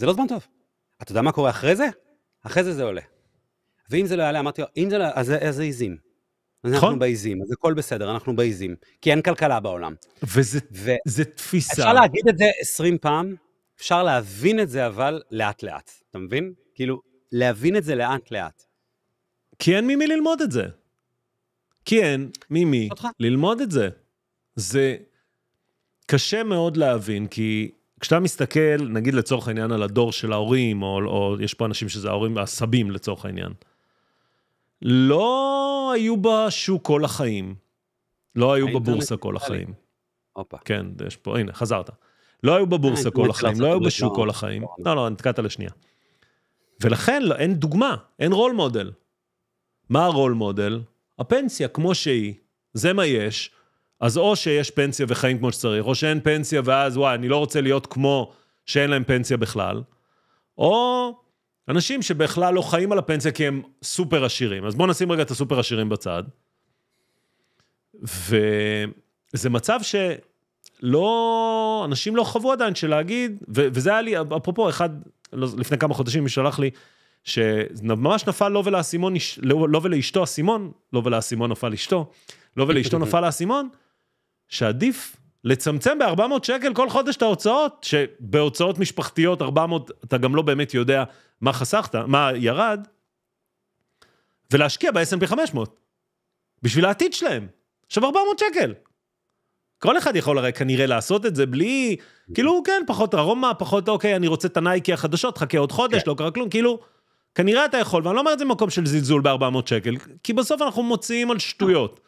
זה לא זמן טוב. אתה יודע מה קורה אחרי זה? אחרי זה זה עולה. ואם זה לא יעלה, אמרתי לו, אם זה לא אז זה עיזים. נכון. אנחנו בעיזים, אז הכל בסדר, אנחנו בעיזים. כי אין כלכלה בעולם. וזה ו... תפיסה. אפשר להגיד את זה 20 פעם, אפשר להבין את זה, אבל לאט-לאט. אתה מבין? כאילו, להבין את זה לאט-לאט. כי אין ממי ללמוד את זה. כי אין ממי ללמוד את זה. זה קשה מאוד להבין, כי כשאתה מסתכל, נגיד לצורך העניין, על הדור של ההורים, או, או יש פה אנשים שזה ההורים, הסבים לצורך העניין, לא היו בשוק כל החיים. לא היו בבורסה כל החיים. הופה. כן, יש פה, הנה, חזרת. לא היו בבורסה אה, כל החיים, לא, לא היו בשוק לא כל החיים. לא, לא, נתקעת לשנייה. ולכן לא, אין דוגמה, אין רול מודל. מה הרול מודל? הפנסיה כמו שהיא, זה מה יש. אז או שיש פנסיה וחיים כמו שצריך, או שאין פנסיה ואז, וואי, אני לא רוצה להיות כמו שאין להם פנסיה בכלל, או אנשים שבכלל לא חיים על הפנסיה כי הם סופר עשירים. אז בואו נשים רגע את הסופר עשירים בצד. וזה מצב שלא, אנשים לא חוו עדיין שלהגיד, ו- וזה היה לי, אפרופו, אחד, לא, לפני כמה חודשים מי שלח לי, שממש נפל לו ולאסימון, לו לא, לא ולאשתו אסימון, לו ולאסימון נפל אשתו, לו ולאשתו כן, כן, נפל האסימון, כן. שעדיף לצמצם ב-400 שקל כל חודש את ההוצאות, שבהוצאות משפחתיות 400, אתה גם לא באמת יודע מה חסכת, מה ירד, ולהשקיע ב-S&P 500, בשביל העתיד שלהם. עכשיו 400 שקל. כל אחד יכול הרי כנראה לעשות את זה בלי, כאילו, כן, פחות ארומה, פחות, אוקיי, אני רוצה את הנייקי החדשות, חכה עוד חודש, כן. לא קרה כלום, כאילו, כנראה אתה יכול, ואני לא אומר את זה במקום של זלזול ב-400 שקל, כי בסוף אנחנו מוציאים על שטויות.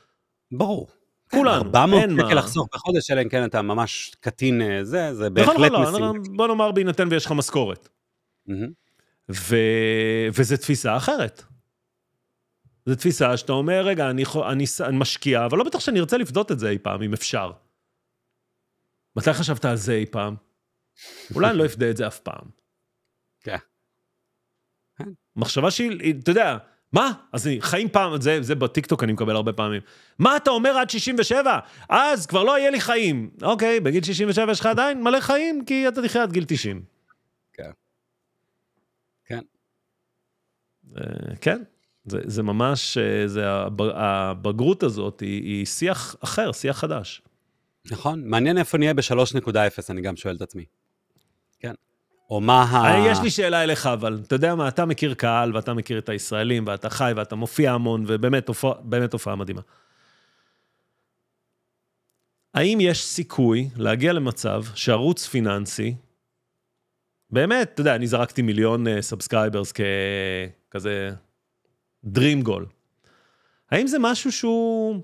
ברור. כולנו, 400 שקל לחסוך בחודש, אלא אם כן אתה ממש קטין אה, זה, זה נכון, בהחלט נכון, לא, לא, משימה. בוא נאמר בהינתן ויש לך משכורת. וזו תפיסה אחרת. זו תפיסה שאתה אומר, רגע, אני, אני, אני משקיע, אבל לא בטח שאני ארצה לפדות את זה אי פעם, אם אפשר. מתי חשבת על זה אי פעם? אולי אני לא אפדה את זה אף פעם. כן. כן. מחשבה שהיא, אתה יודע, מה? אז אני חיים פעם, זה, זה בטיקטוק אני מקבל הרבה פעמים. מה אתה אומר עד 67? אז כבר לא יהיה לי חיים. אוקיי, בגיל 67 יש לך עדיין מלא חיים, כי אתה תחיה עד גיל 90. כן. כן. אה, כן, זה, זה ממש, אה, זה הבגרות הזאת היא, היא שיח אחר, שיח חדש. נכון, מעניין איפה נהיה ב-3.0, אני גם שואל את עצמי. או מה ה... יש לי שאלה אליך, אבל אתה יודע מה, אתה מכיר קהל, ואתה מכיר את הישראלים, ואתה חי, ואתה מופיע המון, ובאמת הופעה, מדהימה. האם יש סיכוי להגיע למצב שערוץ פיננסי, באמת, אתה יודע, אני זרקתי מיליון סאבסקרייברס uh, ככזה dream goal. האם זה משהו שהוא,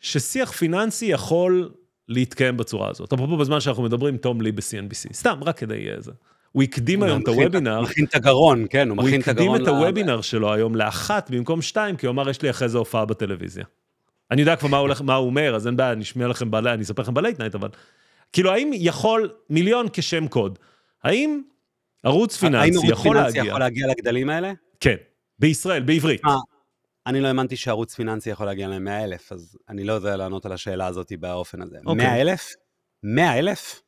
ששיח פיננסי יכול להתקיים בצורה הזאת? אפרופו בזמן שאנחנו מדברים, תום לי ב-CNBC. סתם, רק כדי אה, זה. הוא הקדים היום את הוובינר. הוא מכין את הגרון, כן, הוא מכין את הגרון. הוא הקדים את הוובינר שלו היום לאחת במקום שתיים, כי הוא אמר, יש לי אחרי זה הופעה בטלוויזיה. אני יודע כבר מה, הוא אומר, אז אין בעיה, אני אשמיע לכם, בלייט, אני אספר לכם בלייט נייט, אבל... כאילו, האם יכול מיליון כשם קוד? האם ערוץ פיננסי יכול להגיע... האם ערוץ פיננסי יכול להגיע לגדלים האלה? כן, בישראל, בעברית. אה, אני לא האמנתי שערוץ פיננסי יכול להגיע ל 100000 אז אני לא יודע לענות על השאלה הזאת באופן הזה. 100,000? אוקיי. 100,000?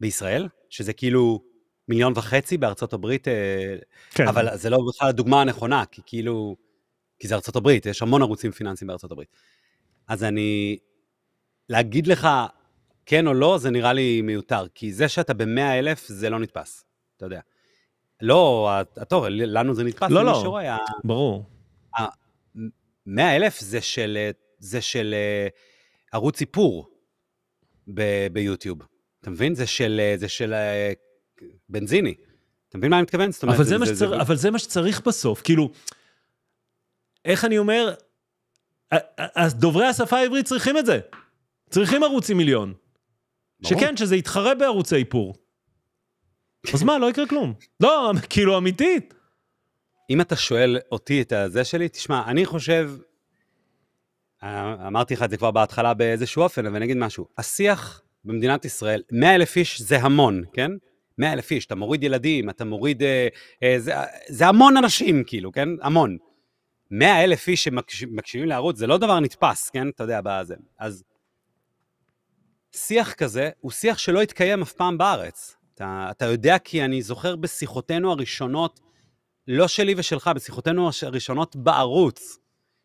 בישראל? שזה כאילו מיליון וחצי בארצות הברית, אה, כן. אבל זה לא בכלל הדוגמה הנכונה, כי כאילו, כי זה ארצות הברית, יש המון ערוצים פיננסיים בארצות הברית. אז אני, להגיד לך כן או לא, זה נראה לי מיותר, כי זה שאתה במאה אלף, זה לא נתפס, אתה יודע. לא, טוב, לנו זה נתפס, לא, לא, היה... ברור. מאה אלף זה של, אה, זה של אה, ערוץ איפור ביוטיוב. אתה מבין? זה של, זה של בנזיני. אתה מבין מה אני מתכוון? זאת אומרת, אבל זה, זה, זה, שצר... זה... אבל זה מה שצריך בסוף, כאילו, איך אני אומר, דוברי השפה העברית צריכים את זה. צריכים ערוץ עם מיליון. ברור. שכן, שזה יתחרה בערוץ האיפור. אז מה, לא יקרה כלום. לא, כאילו, אמיתית. אם אתה שואל אותי את הזה שלי, תשמע, אני חושב, אה, אמרתי לך את זה כבר בהתחלה באיזשהו אופן, אבל אני אגיד משהו. השיח במדינת ישראל, 100 אלף איש זה המון, כן? 100 אלף איש, אתה מוריד ילדים, אתה מוריד... אה, אה, זה, זה המון אנשים, כאילו, כן? המון. 100 אלף איש שמקשיבים שמקש, לערוץ, זה לא דבר נתפס, כן? אתה יודע, בזה. אז שיח כזה הוא שיח שלא התקיים אף פעם בארץ. אתה, אתה יודע כי אני זוכר בשיחותינו הראשונות, לא שלי ושלך, בשיחותינו הראשונות בערוץ,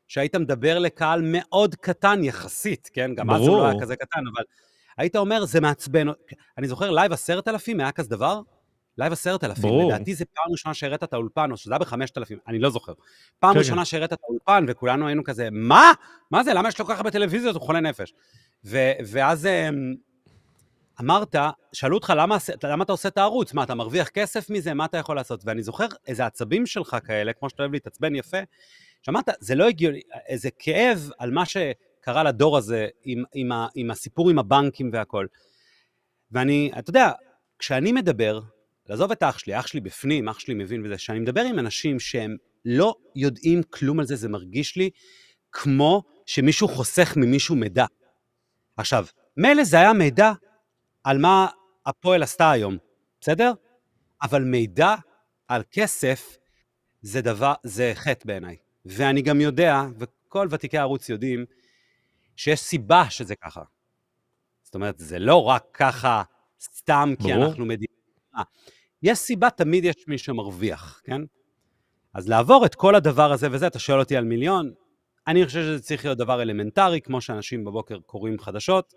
שהיית מדבר לקהל מאוד קטן יחסית, כן? גם ברור. אז הוא לא היה כזה קטן, אבל היית אומר, זה מעצבן. אני זוכר לייב עשרת אלפים, היה כזה דבר? לייב עשרת אלפים. ברור. לדעתי זה פעם ראשונה שהראית את האולפן, או שזה היה בחמשת אלפים, אני לא זוכר. פעם כן. ראשונה כן. שהראית את האולפן, וכולנו היינו כזה, מה? מה זה? למה יש לו ככה בטלוויזיות? הוא חולה נפש. ו- ואז אמ, אמרת, שאלו אותך למה, למה אתה עושה את הערוץ, מה אתה מרוויח כסף מזה, מה אתה יכול לעשות? ואני זוכר איזה עצבים שלך כאלה, כמו שאתה אוהב להתעצבן יפה, שאמרת, זה לא הגיוני, איזה כאב על מה ש... קרה לדור הזה עם, עם, ה, עם הסיפור עם הבנקים והכל. ואני, אתה יודע, כשאני מדבר, לעזוב את האח שלי, אח שלי בפנים, אח שלי מבין וזה, כשאני מדבר עם אנשים שהם לא יודעים כלום על זה, זה מרגיש לי כמו שמישהו חוסך ממישהו מידע. עכשיו, מילא זה היה מידע על מה הפועל עשתה היום, בסדר? אבל מידע על כסף זה דבר, זה חטא בעיניי. ואני גם יודע, וכל ותיקי הערוץ יודעים, שיש סיבה שזה ככה. זאת אומרת, זה לא רק ככה סתם כי ברור. אנחנו מדינה. יש סיבה, תמיד יש מי שמרוויח, כן? אז לעבור את כל הדבר הזה וזה, אתה שואל אותי על מיליון, אני חושב שזה צריך להיות דבר אלמנטרי, כמו שאנשים בבוקר קוראים חדשות,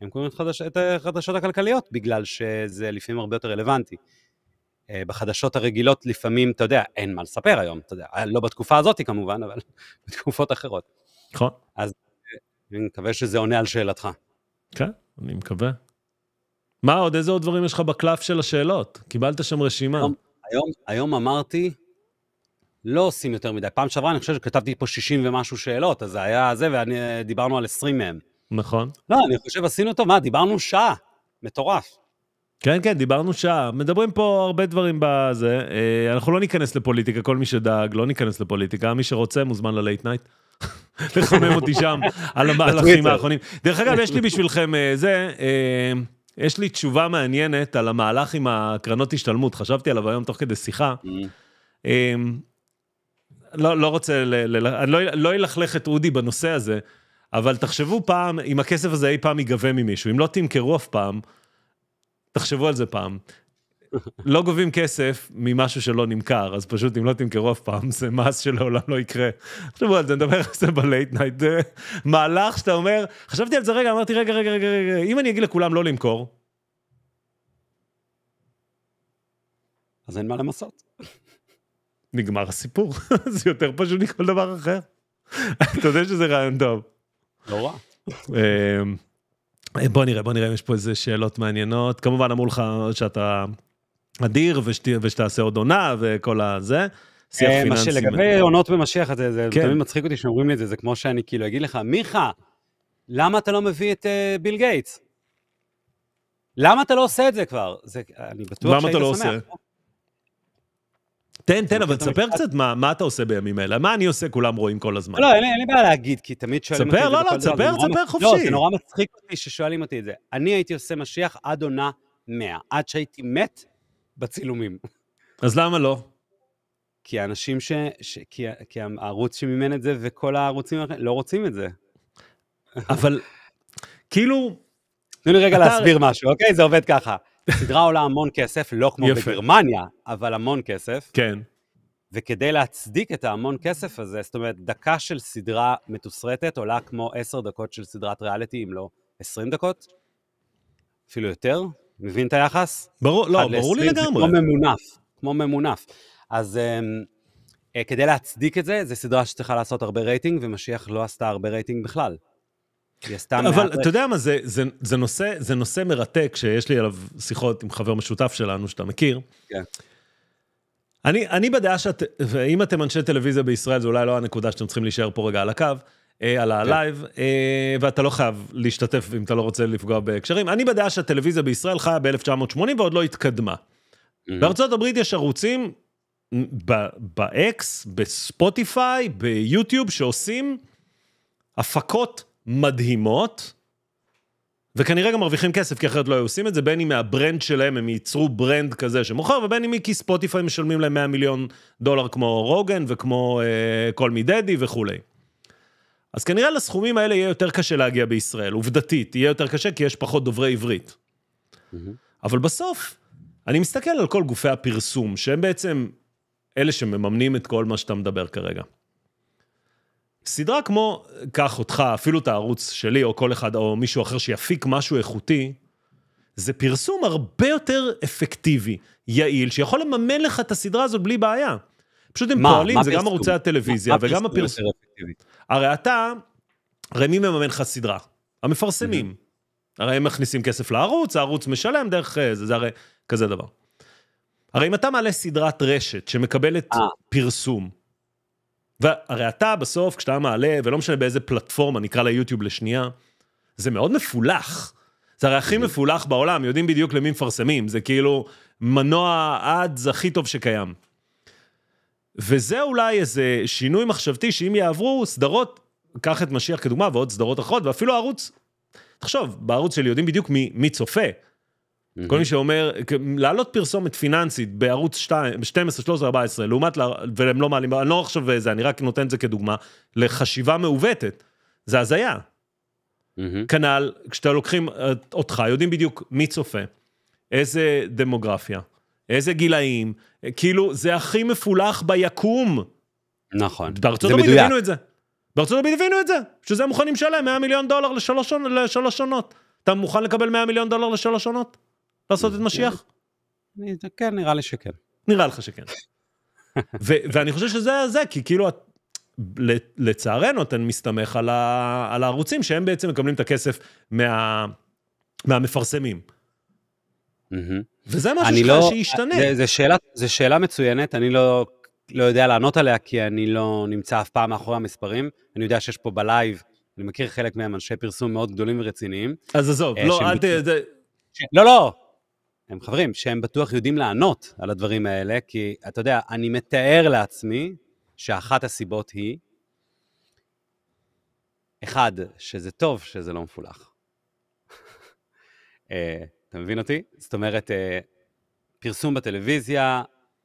הם קוראים את, חדש, את החדשות הכלכליות, בגלל שזה לפעמים הרבה יותר רלוונטי. אה, בחדשות הרגילות לפעמים, אתה יודע, אין מה לספר היום, אתה יודע, אה, לא בתקופה הזאת כמובן, אבל בתקופות אחרות. נכון. אז אני מקווה שזה עונה על שאלתך. כן, אני מקווה. מה עוד, איזה עוד דברים יש לך בקלף של השאלות? קיבלת שם רשימה. היום, היום, היום אמרתי, לא עושים יותר מדי. פעם שעברה אני חושב שכתבתי פה 60 ומשהו שאלות, אז זה היה זה, ודיברנו אה, על 20 מהם. נכון. לא, אני חושב עשינו טוב, מה, דיברנו שעה. מטורף. כן, כן, דיברנו שעה. מדברים פה הרבה דברים בזה. אה, אנחנו לא ניכנס לפוליטיקה, כל מי שדאג, לא ניכנס לפוליטיקה. מי שרוצה מוזמן ללייט נייט. לחמם אותי שם על המהלכים האחרונים. דרך אגב, יש לי בשבילכם אה, זה, אה, יש לי תשובה מעניינת על המהלך עם הקרנות השתלמות. חשבתי עליו היום תוך כדי שיחה. Mm. לא, לא רוצה, ל, ל, אני לא, לא אלכלך את אודי בנושא הזה, אבל תחשבו פעם, אם הכסף הזה אי פעם ייגבה ממישהו, אם לא תמכרו אף פעם, תחשבו על זה פעם. לא גובים כסף ממשהו שלא נמכר, אז פשוט אם לא תמכרו אף פעם, זה מס שלעולם לא יקרה. תחשבו על זה, נדבר על זה בלייט נייט. מהלך שאתה אומר, חשבתי על זה רגע, אמרתי, רגע, רגע, רגע, רגע, אם אני אגיד לכולם לא למכור... אז אין מה למסות. נגמר הסיפור, זה יותר פשוט מכל דבר אחר. אתה יודע שזה רעיון טוב. לא רע. אמ, בוא נראה, בוא נראה אם יש פה איזה שאלות מעניינות. כמובן אמרו לך שאתה אדיר ושת, ושתעשה עוד עונה וכל הזה. שיח אה, פיננסי. מה שלגבי עונות במשיח, זה, זה כן. תמיד מצחיק אותי שאומרים לי את זה, זה כמו שאני כאילו אגיד לך, מיכה, למה אתה לא מביא את uh, ביל גייטס? למה אתה לא עושה את זה כבר? זה, אני בטוח שהיית שמח. למה אתה לא עושה? לא? תן, תן, אבל תספר קצת מה, אתה עושה בימים האלה. מה אני עושה, כולם רואים כל הזמן. לא, אין לי בעיה להגיד, כי תמיד שואלים אותי את לא, זה. לא, ספר, לא, לא, תספר, תספר חופשי. לא, זה נורא מצחיק אותי ששואלים אותי את זה. אני הייתי עושה משיח עד עונה 100, עד שהייתי מת בצילומים. אז למה לא? כי האנשים ש... כי... הערוץ שמימן את זה וכל הערוצים האחרים לא רוצים את זה. אבל כאילו... תנו לי רגע להסביר משהו, אוקיי? זה עובד ככה. הסדרה עולה המון כסף, לא כמו יפה. בגרמניה, אבל המון כסף. כן. וכדי להצדיק את ההמון כסף הזה, זאת אומרת, דקה של סדרה מתוסרטת עולה כמו עשר דקות של סדרת ריאליטי, אם לא עשרים דקות, אפילו יותר. מבין את היחס? ברור, לא, ברור לי לגמרי. כמו ממונף, כמו ממונף. אז um, uh, כדי להצדיק את זה, זו סדרה שצריכה לעשות הרבה רייטינג, ומשיח לא עשתה הרבה רייטינג בכלל. היא עשתה מעט... אבל אתה יודע מה, זה, זה, זה, נושא, זה נושא מרתק שיש לי עליו שיחות עם חבר משותף שלנו שאתה מכיר. כן. אני, אני בדעה שאת, ואם אתם אנשי טלוויזיה בישראל, זו אולי לא הנקודה שאתם צריכים להישאר פה רגע על הקו, אה, על הלייב, כן. אה, ואתה לא חייב להשתתף אם אתה לא רוצה לפגוע בהקשרים. אני בדעה שהטלוויזיה בישראל חיה ב-1980 ועוד לא התקדמה. Mm-hmm. בארצות הברית יש ערוצים באקס, בספוטיפיי, ביוטיוב, שעושים הפקות מדהימות, וכנראה גם מרוויחים כסף, כי אחרת לא היו עושים את זה, בין אם מהברנד שלהם הם ייצרו ברנד כזה שמוכר, ובין אם כי ספוטיפיי משלמים להם 100 מיליון דולר כמו רוגן וכמו אה, כל מי דדי וכולי. אז כנראה לסכומים האלה יהיה יותר קשה להגיע בישראל, עובדתית, יהיה יותר קשה כי יש פחות דוברי עברית. אבל בסוף, אני מסתכל על כל גופי הפרסום, שהם בעצם אלה שמממנים את כל מה שאתה מדבר כרגע. סדרה כמו, קח אותך, אפילו את הערוץ שלי, או כל אחד, או מישהו אחר שיפיק משהו איכותי, זה פרסום הרבה יותר אפקטיבי, יעיל, שיכול לממן לך את הסדרה הזאת בלי בעיה. פשוט הם מה, פועלים, מה זה פרסום? גם ערוצי הטלוויזיה מה, וגם הפרסום. הרי אתה, הרי מי מממן לך סדרה? המפרסמים. Mm-hmm. הרי הם מכניסים כסף לערוץ, הערוץ משלם דרך אה, זה, זה הרי כזה דבר. הרי אם אתה מעלה סדרת רשת שמקבלת 아. אה. פרסום, והרי אתה בסוף, כשאתה מעלה, ולא משנה באיזה פלטפורמה, נקרא ליוטיוב לשנייה, זה מאוד מפולח. זה הרי הכי מפולח בעולם, יודעים בדיוק למי מפרסמים, זה כאילו מנוע האדס הכי טוב שקיים. וזה אולי איזה שינוי מחשבתי, שאם יעברו סדרות, קח את משיח כדוגמה ועוד סדרות אחרות, ואפילו ערוץ, תחשוב, בערוץ שלי יודעים בדיוק מי, מי צופה. Mm-hmm. כל מי שאומר, להעלות פרסומת פיננסית בערוץ 2, 12, 13, 14, לעומת, לה, והם לא מעלים, אני לא עכשיו זה, אני רק נותן את זה כדוגמה, לחשיבה מעוותת, זה הזיה. Mm-hmm. כנ"ל, כשאתה לוקחים אותך, יודעים בדיוק מי צופה, איזה דמוגרפיה, איזה גילאים, כאילו, זה הכי מפולח ביקום. נכון, בארצות זה מדויק. הבינו את זה. בארצות הברית הבינו את זה, שזה מוכנים לשלם 100 מיליון דולר לשלוש, לשלוש עונות. אתה מוכן לקבל 100 מיליון דולר לשלוש עונות? לעשות את משיח? כן, נראה לי שכן. נראה לך שכן. ו- ואני חושב שזה זה, כי כאילו, לצערנו, אתה מסתמך על, ה- על הערוצים שהם בעצם מקבלים את הכסף מה- מהמפרסמים. וזה משהו שלך לא, שישתנה. זה, זה, שאלה, זה שאלה מצוינת, אני לא, לא יודע לענות עליה, כי אני לא נמצא אף פעם מאחורי המספרים. אני יודע שיש פה בלייב, אני מכיר חלק מהם אנשי פרסום מאוד גדולים ורציניים. אז עזוב, אה, לא, אל ת... לא, לא, הם חברים שהם בטוח יודעים לענות על הדברים האלה, כי אתה יודע, אני מתאר לעצמי שאחת הסיבות היא, אחד, שזה טוב שזה לא מפולח. אה, אתה מבין אותי? זאת אומרת, אה, פרסום בטלוויזיה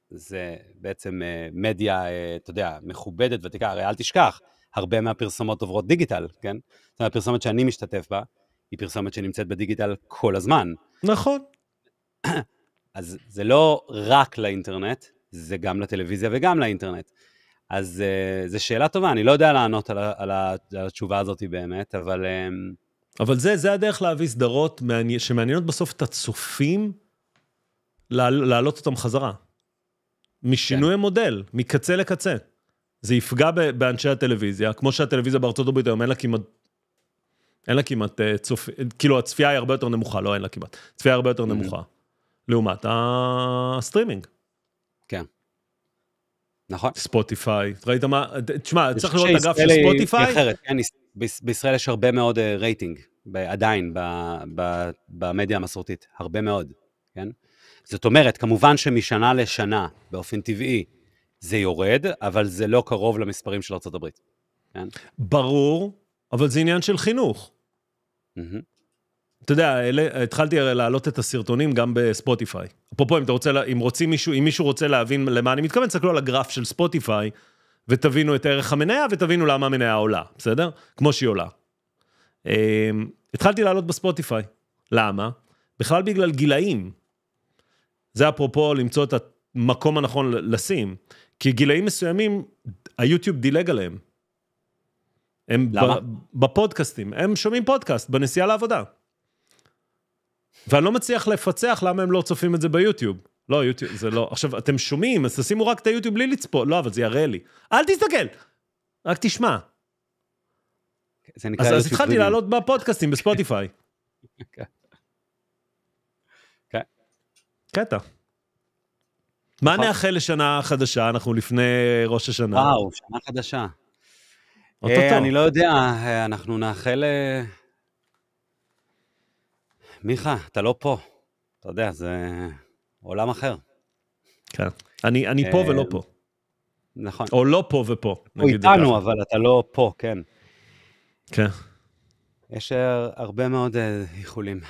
זה בעצם אה, מדיה, אתה יודע, מכובדת, ותיקה, הרי אל תשכח, הרבה מהפרסומות עוברות דיגיטל, כן? זאת אומרת, הפרסומת שאני משתתף בה, היא פרסומת שנמצאת בדיגיטל כל הזמן. נכון. אז זה לא רק לאינטרנט, זה גם לטלוויזיה וגם לאינטרנט. אז uh, זו שאלה טובה, אני לא יודע לענות על, על, על התשובה הזאת באמת, אבל... Um... אבל זה, זה הדרך להביא סדרות מעני... שמעניינות בסוף את הצופים, להעלות אותם חזרה. משינוי כן. המודל, מקצה לקצה. זה יפגע באנשי הטלוויזיה, כמו שהטלוויזיה בארצות הברית היום אין לה כמעט... אין לה כמעט אה, צופ... כאילו, הצפייה היא הרבה יותר נמוכה, לא אין לה כמעט. הצפייה היא הרבה יותר mm-hmm. נמוכה. לעומת הסטרימינג. כן. נכון. ספוטיפיי, ראית מה, תשמע, צריך לראות את הגרף של ספוטיפיי. אחרת, כן, בישראל יש הרבה מאוד אה, רייטינג, עדיין, במדיה המסורתית, הרבה מאוד, כן? זאת אומרת, כמובן שמשנה לשנה, באופן טבעי, זה יורד, אבל זה לא קרוב למספרים של ארה"ב. כן? ברור, אבל זה עניין של חינוך. Mm-hmm. אתה יודע, התחלתי הרי להעלות את הסרטונים גם בספוטיפיי. אפרופו, אם אם אם מישהו רוצה להבין למה אני מתכוון, תסתכלו על הגרף של ספוטיפיי, ותבינו את ערך המניה, ותבינו למה המניה עולה, בסדר? כמו שהיא עולה. אמ, התחלתי לעלות בספוטיפיי. למה? בכלל בגלל גילאים. זה אפרופו למצוא את המקום הנכון לשים. כי גילאים מסוימים, היוטיוב דילג עליהם. הם למה? בפודקאסטים, הם שומעים פודקאסט בנסיעה לעבודה. ואני לא מצליח לפצח למה הם לא צופים את זה ביוטיוב. לא, יוטיוב, זה לא... עכשיו, אתם שומעים, אז תשימו רק את היוטיוב בלי לצפות. לא, אבל זה יראה לי. אל תסתכל, רק תשמע. כן, זה נקרא אז, אז התחלתי לעלות בפודקאסטים בספוטיפיי. כן. כן. קטע. מה נכון. נאחל לשנה חדשה? אנחנו לפני ראש השנה. וואו, שנה חדשה. אה, אני לא יודע, אה, אנחנו נאחל אה, מיכה, אתה לא פה. אתה יודע, זה עולם אחר. כן. אני, אני פה ולא אה, פה. נכון. או לא פה ופה, הוא איתנו, אבל אתה לא פה, כן. כן. יש הרבה מאוד אה, איחולים.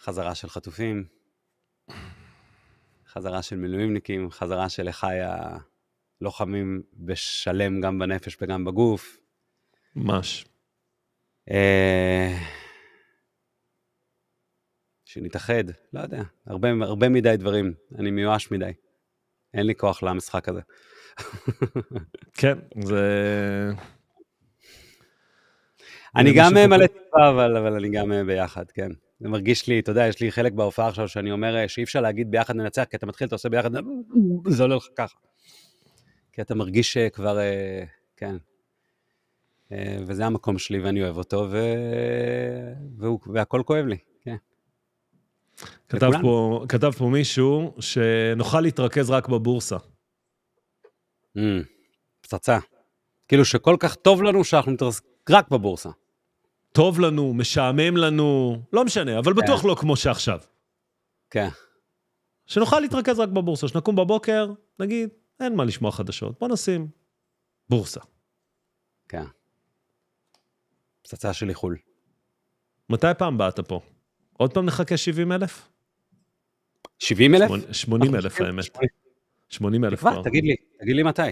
חזרה של חטופים, חזרה של מילואימניקים, חזרה של אחיי הלוחמים בשלם גם בנפש וגם בגוף. ממש. אה... שנתאחד, לא יודע, הרבה, הרבה מדי דברים, אני מיואש מדי. אין לי כוח למשחק הזה. כן, זה... אני גם מלא תקווה, אבל, אבל אני גם אה, ביחד, כן. זה מרגיש לי, אתה יודע, יש לי חלק בהופעה עכשיו שאני אומר אה, שאי אפשר להגיד ביחד ננצח, כי אתה מתחיל, אתה עושה ביחד, זה עולה לך ככה. כי אתה מרגיש שכבר, אה, כן. וזה המקום שלי ואני אוהב אותו, ו... והוא, והכל כואב לי. כתב פה, כתב פה מישהו שנוכל להתרכז רק בבורסה. Mm, פצצה. כאילו שכל כך טוב לנו שאנחנו נתרסק רק בבורסה. טוב לנו, משעמם לנו, לא משנה, אבל כן. בטוח כן. לא כמו שעכשיו. כן. שנוכל להתרכז רק בבורסה, שנקום בבוקר, נגיד, אין מה לשמוע חדשות, בוא נשים בורסה. כן. פצצה של איחול. מתי הפעם באת פה? עוד פעם נחכה 70 אלף? 70 אלף? 80 אלף האמת. 80 אלף כבר. תגיד לי, תגיד לי מתי.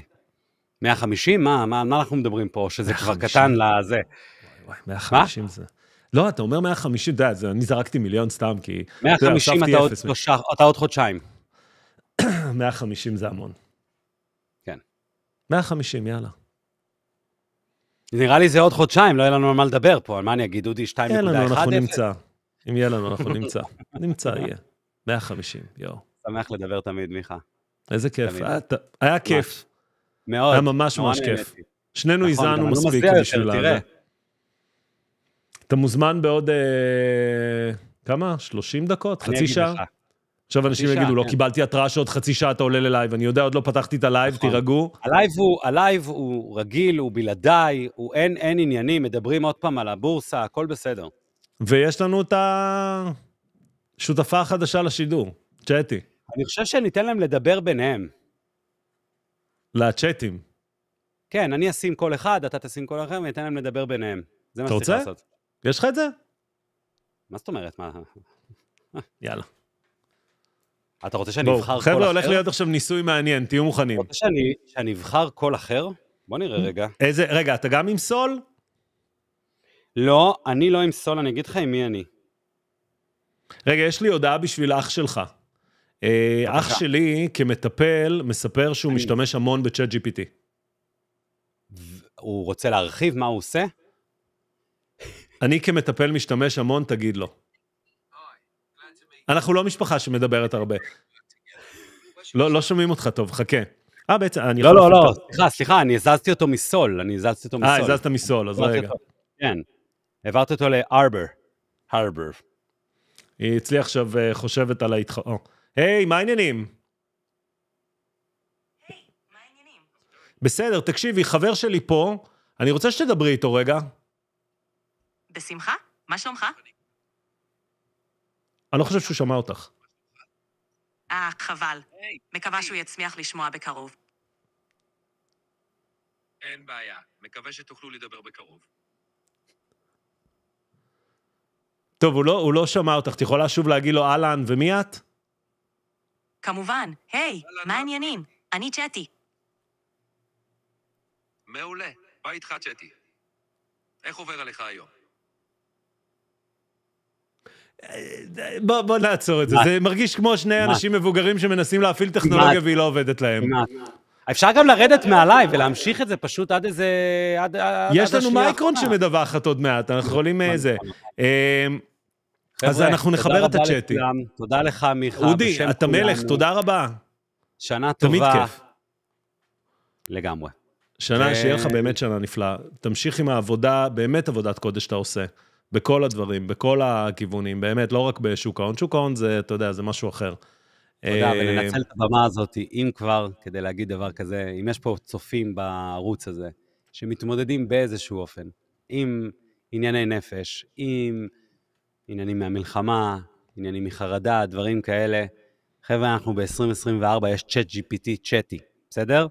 150? מה, מה, מה אנחנו מדברים פה? שזה 150. כבר קטן לזה. וואי וואי, 150 מה? זה... לא, אתה אומר 150, אתה יודע, אני זרקתי מיליון סתם, כי... 150 אתה, אתה, עוד, שלושה, אתה עוד חודשיים. 150 זה המון. כן. 150, יאללה. נראה לי זה עוד חודשיים, לא יהיה לנו על מה לדבר פה, על מה אני אגיד, אודי 2.1? אין לנו, אנחנו נמצא. אם יהיה לנו, אנחנו נמצא. נמצא, יהיה. 150, יואו. שמח לדבר תמיד, מיכה. איזה כיף. אה, היה כיף. מאוד. היה ממש ממש כיף. שנינו נכון, הזענו לא מספיק בשביל ה... אתה מוזמן בעוד, אה, כמה? 30 דקות? חצי שעה? עכשיו אנשים יגידו, לא כן. קיבלתי התראה שעוד חצי שעה אתה עולה ללייב, אני יודע, עוד לא פתחתי את הלייב, נכון. תירגעו. הלייב הוא רגיל, הוא בלעדיי, אין עניינים, מדברים עוד פעם על הבורסה, הכל בסדר. ויש לנו את השותפה החדשה לשידור, צ'אטי. אני חושב שניתן להם לדבר ביניהם. לצ'אטים. כן, אני אשים כל אחד, אתה תשים כל אחר, וניתן להם לדבר ביניהם. זה מה שצריך לעשות. אתה רוצה? יש לך את זה? מה זאת אומרת? מה? יאללה. אתה רוצה שאני אבחר כל אחר? חבר'ה, הולך להיות עכשיו ניסוי מעניין, תהיו מוכנים. אתה רוצה שאני אבחר כל אחר? בוא נראה רגע. איזה, רגע, אתה גם עם סול? לא, אני לא עם סול, אני אגיד לך עם מי אני. רגע, יש לי הודעה בשביל אח שלך. אה, אח שלי, כמטפל, מספר שהוא משתמש המון בצ'אט GPT. הוא רוצה להרחיב מה הוא עושה? אני כמטפל משתמש המון, תגיד לו. אנחנו לא משפחה שמדברת הרבה. לא, לא שומעים אותך טוב, חכה. אה, בעצם, אני... לא, לא, לא, סליחה, סליחה, אני הזזתי אותו מסול, אני הזזתי אותו אה, מסול. אה, הזזת מסול, אז רגע. כן. העברת אותו לארבר. הרבר. היא אצלי עכשיו אה, חושבת על ההתח... היי, מה העניינים? היי, מה העניינים? בסדר, תקשיבי, חבר שלי פה, אני רוצה שתדברי איתו רגע. בשמחה? מה שלומך? אני לא חושב שהוא שמע אותך. אה, חבל. מקווה שהוא יצמיח לשמוע בקרוב. אין בעיה, מקווה שתוכלו לדבר בקרוב. טוב, הוא לא, הוא לא שמע אותך, את יכולה שוב להגיד לו אהלן, ומי את? כמובן, היי, מה אה? העניינים? אני צ'אטי. מעולה, בא איתך צ'אטי. איך עובר עליך היום? בוא, בוא נעצור את זה, זה מרגיש כמו שני אנשים מבוגרים שמנסים להפעיל טכנולוגיה והיא לא עובדת להם. אפשר גם לרדת מעליי ולהמשיך את זה פשוט עד איזה... עד, יש עד לנו מייקרון אה. שמדווחת עוד מעט, אנחנו יכולים איזה. אה, נכון, נכון. אז אנחנו נחבר את הצ'אטים. תודה לך, מיכה. אודי, אתה מלך, תודה רבה. שנה טובה. תמיד כיף. לגמרי. שנה, שיהיה לך באמת שנה נפלאה. תמשיך עם העבודה, באמת עבודת קודש שאתה עושה. בכל הדברים, בכל הכיוונים, באמת, לא רק בשוק ההון. שוק ההון זה, אתה יודע, זה משהו אחר. תודה, אה, ולנצל את הבמה הזאת, אם כבר, כדי להגיד דבר כזה, אם יש פה צופים בערוץ הזה, שמתמודדים באיזשהו אופן, עם ענייני נפש, עם עניינים מהמלחמה, עניינים מחרדה, דברים כאלה. חבר'ה, אנחנו ב-2024, יש צ'אט GPT צ'אטי, בסדר?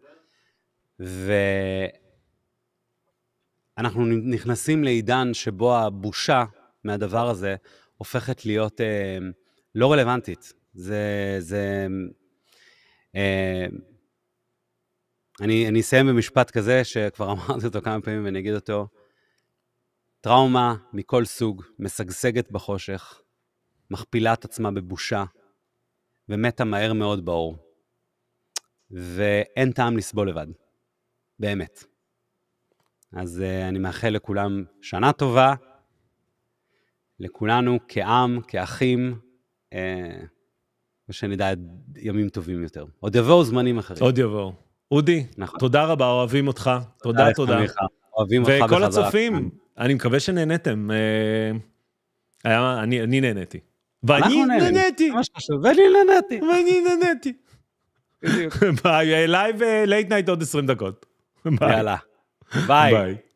ואנחנו נכנסים לעידן שבו הבושה מהדבר הזה הופכת להיות אה, לא רלוונטית. זה... זה אה, אני, אני אסיים במשפט כזה, שכבר אמרתי אותו כמה פעמים ואני אגיד אותו. טראומה מכל סוג משגשגת בחושך, מכפילה את עצמה בבושה, ומתה מהר מאוד באור. ואין טעם לסבול לבד, באמת. אז uh, אני מאחל לכולם שנה טובה, לכולנו כעם, כאחים, uh, ושנדע ימים טובים יותר. עוד יבואו זמנים אחרים. עוד יבואו. אודי, נכון. תודה רבה, אוהבים אותך. תודה, תודה. תודה. אוהבים אותך בחזרה. וכל הצופים. כן. אני מקווה שנהנתם. אה, היה, אני, אני נהניתי. ואני נהניתי. ואני נהניתי. ואני נהניתי. ביי, לייב לייט נייט עוד 20 דקות. יאללה. ביי.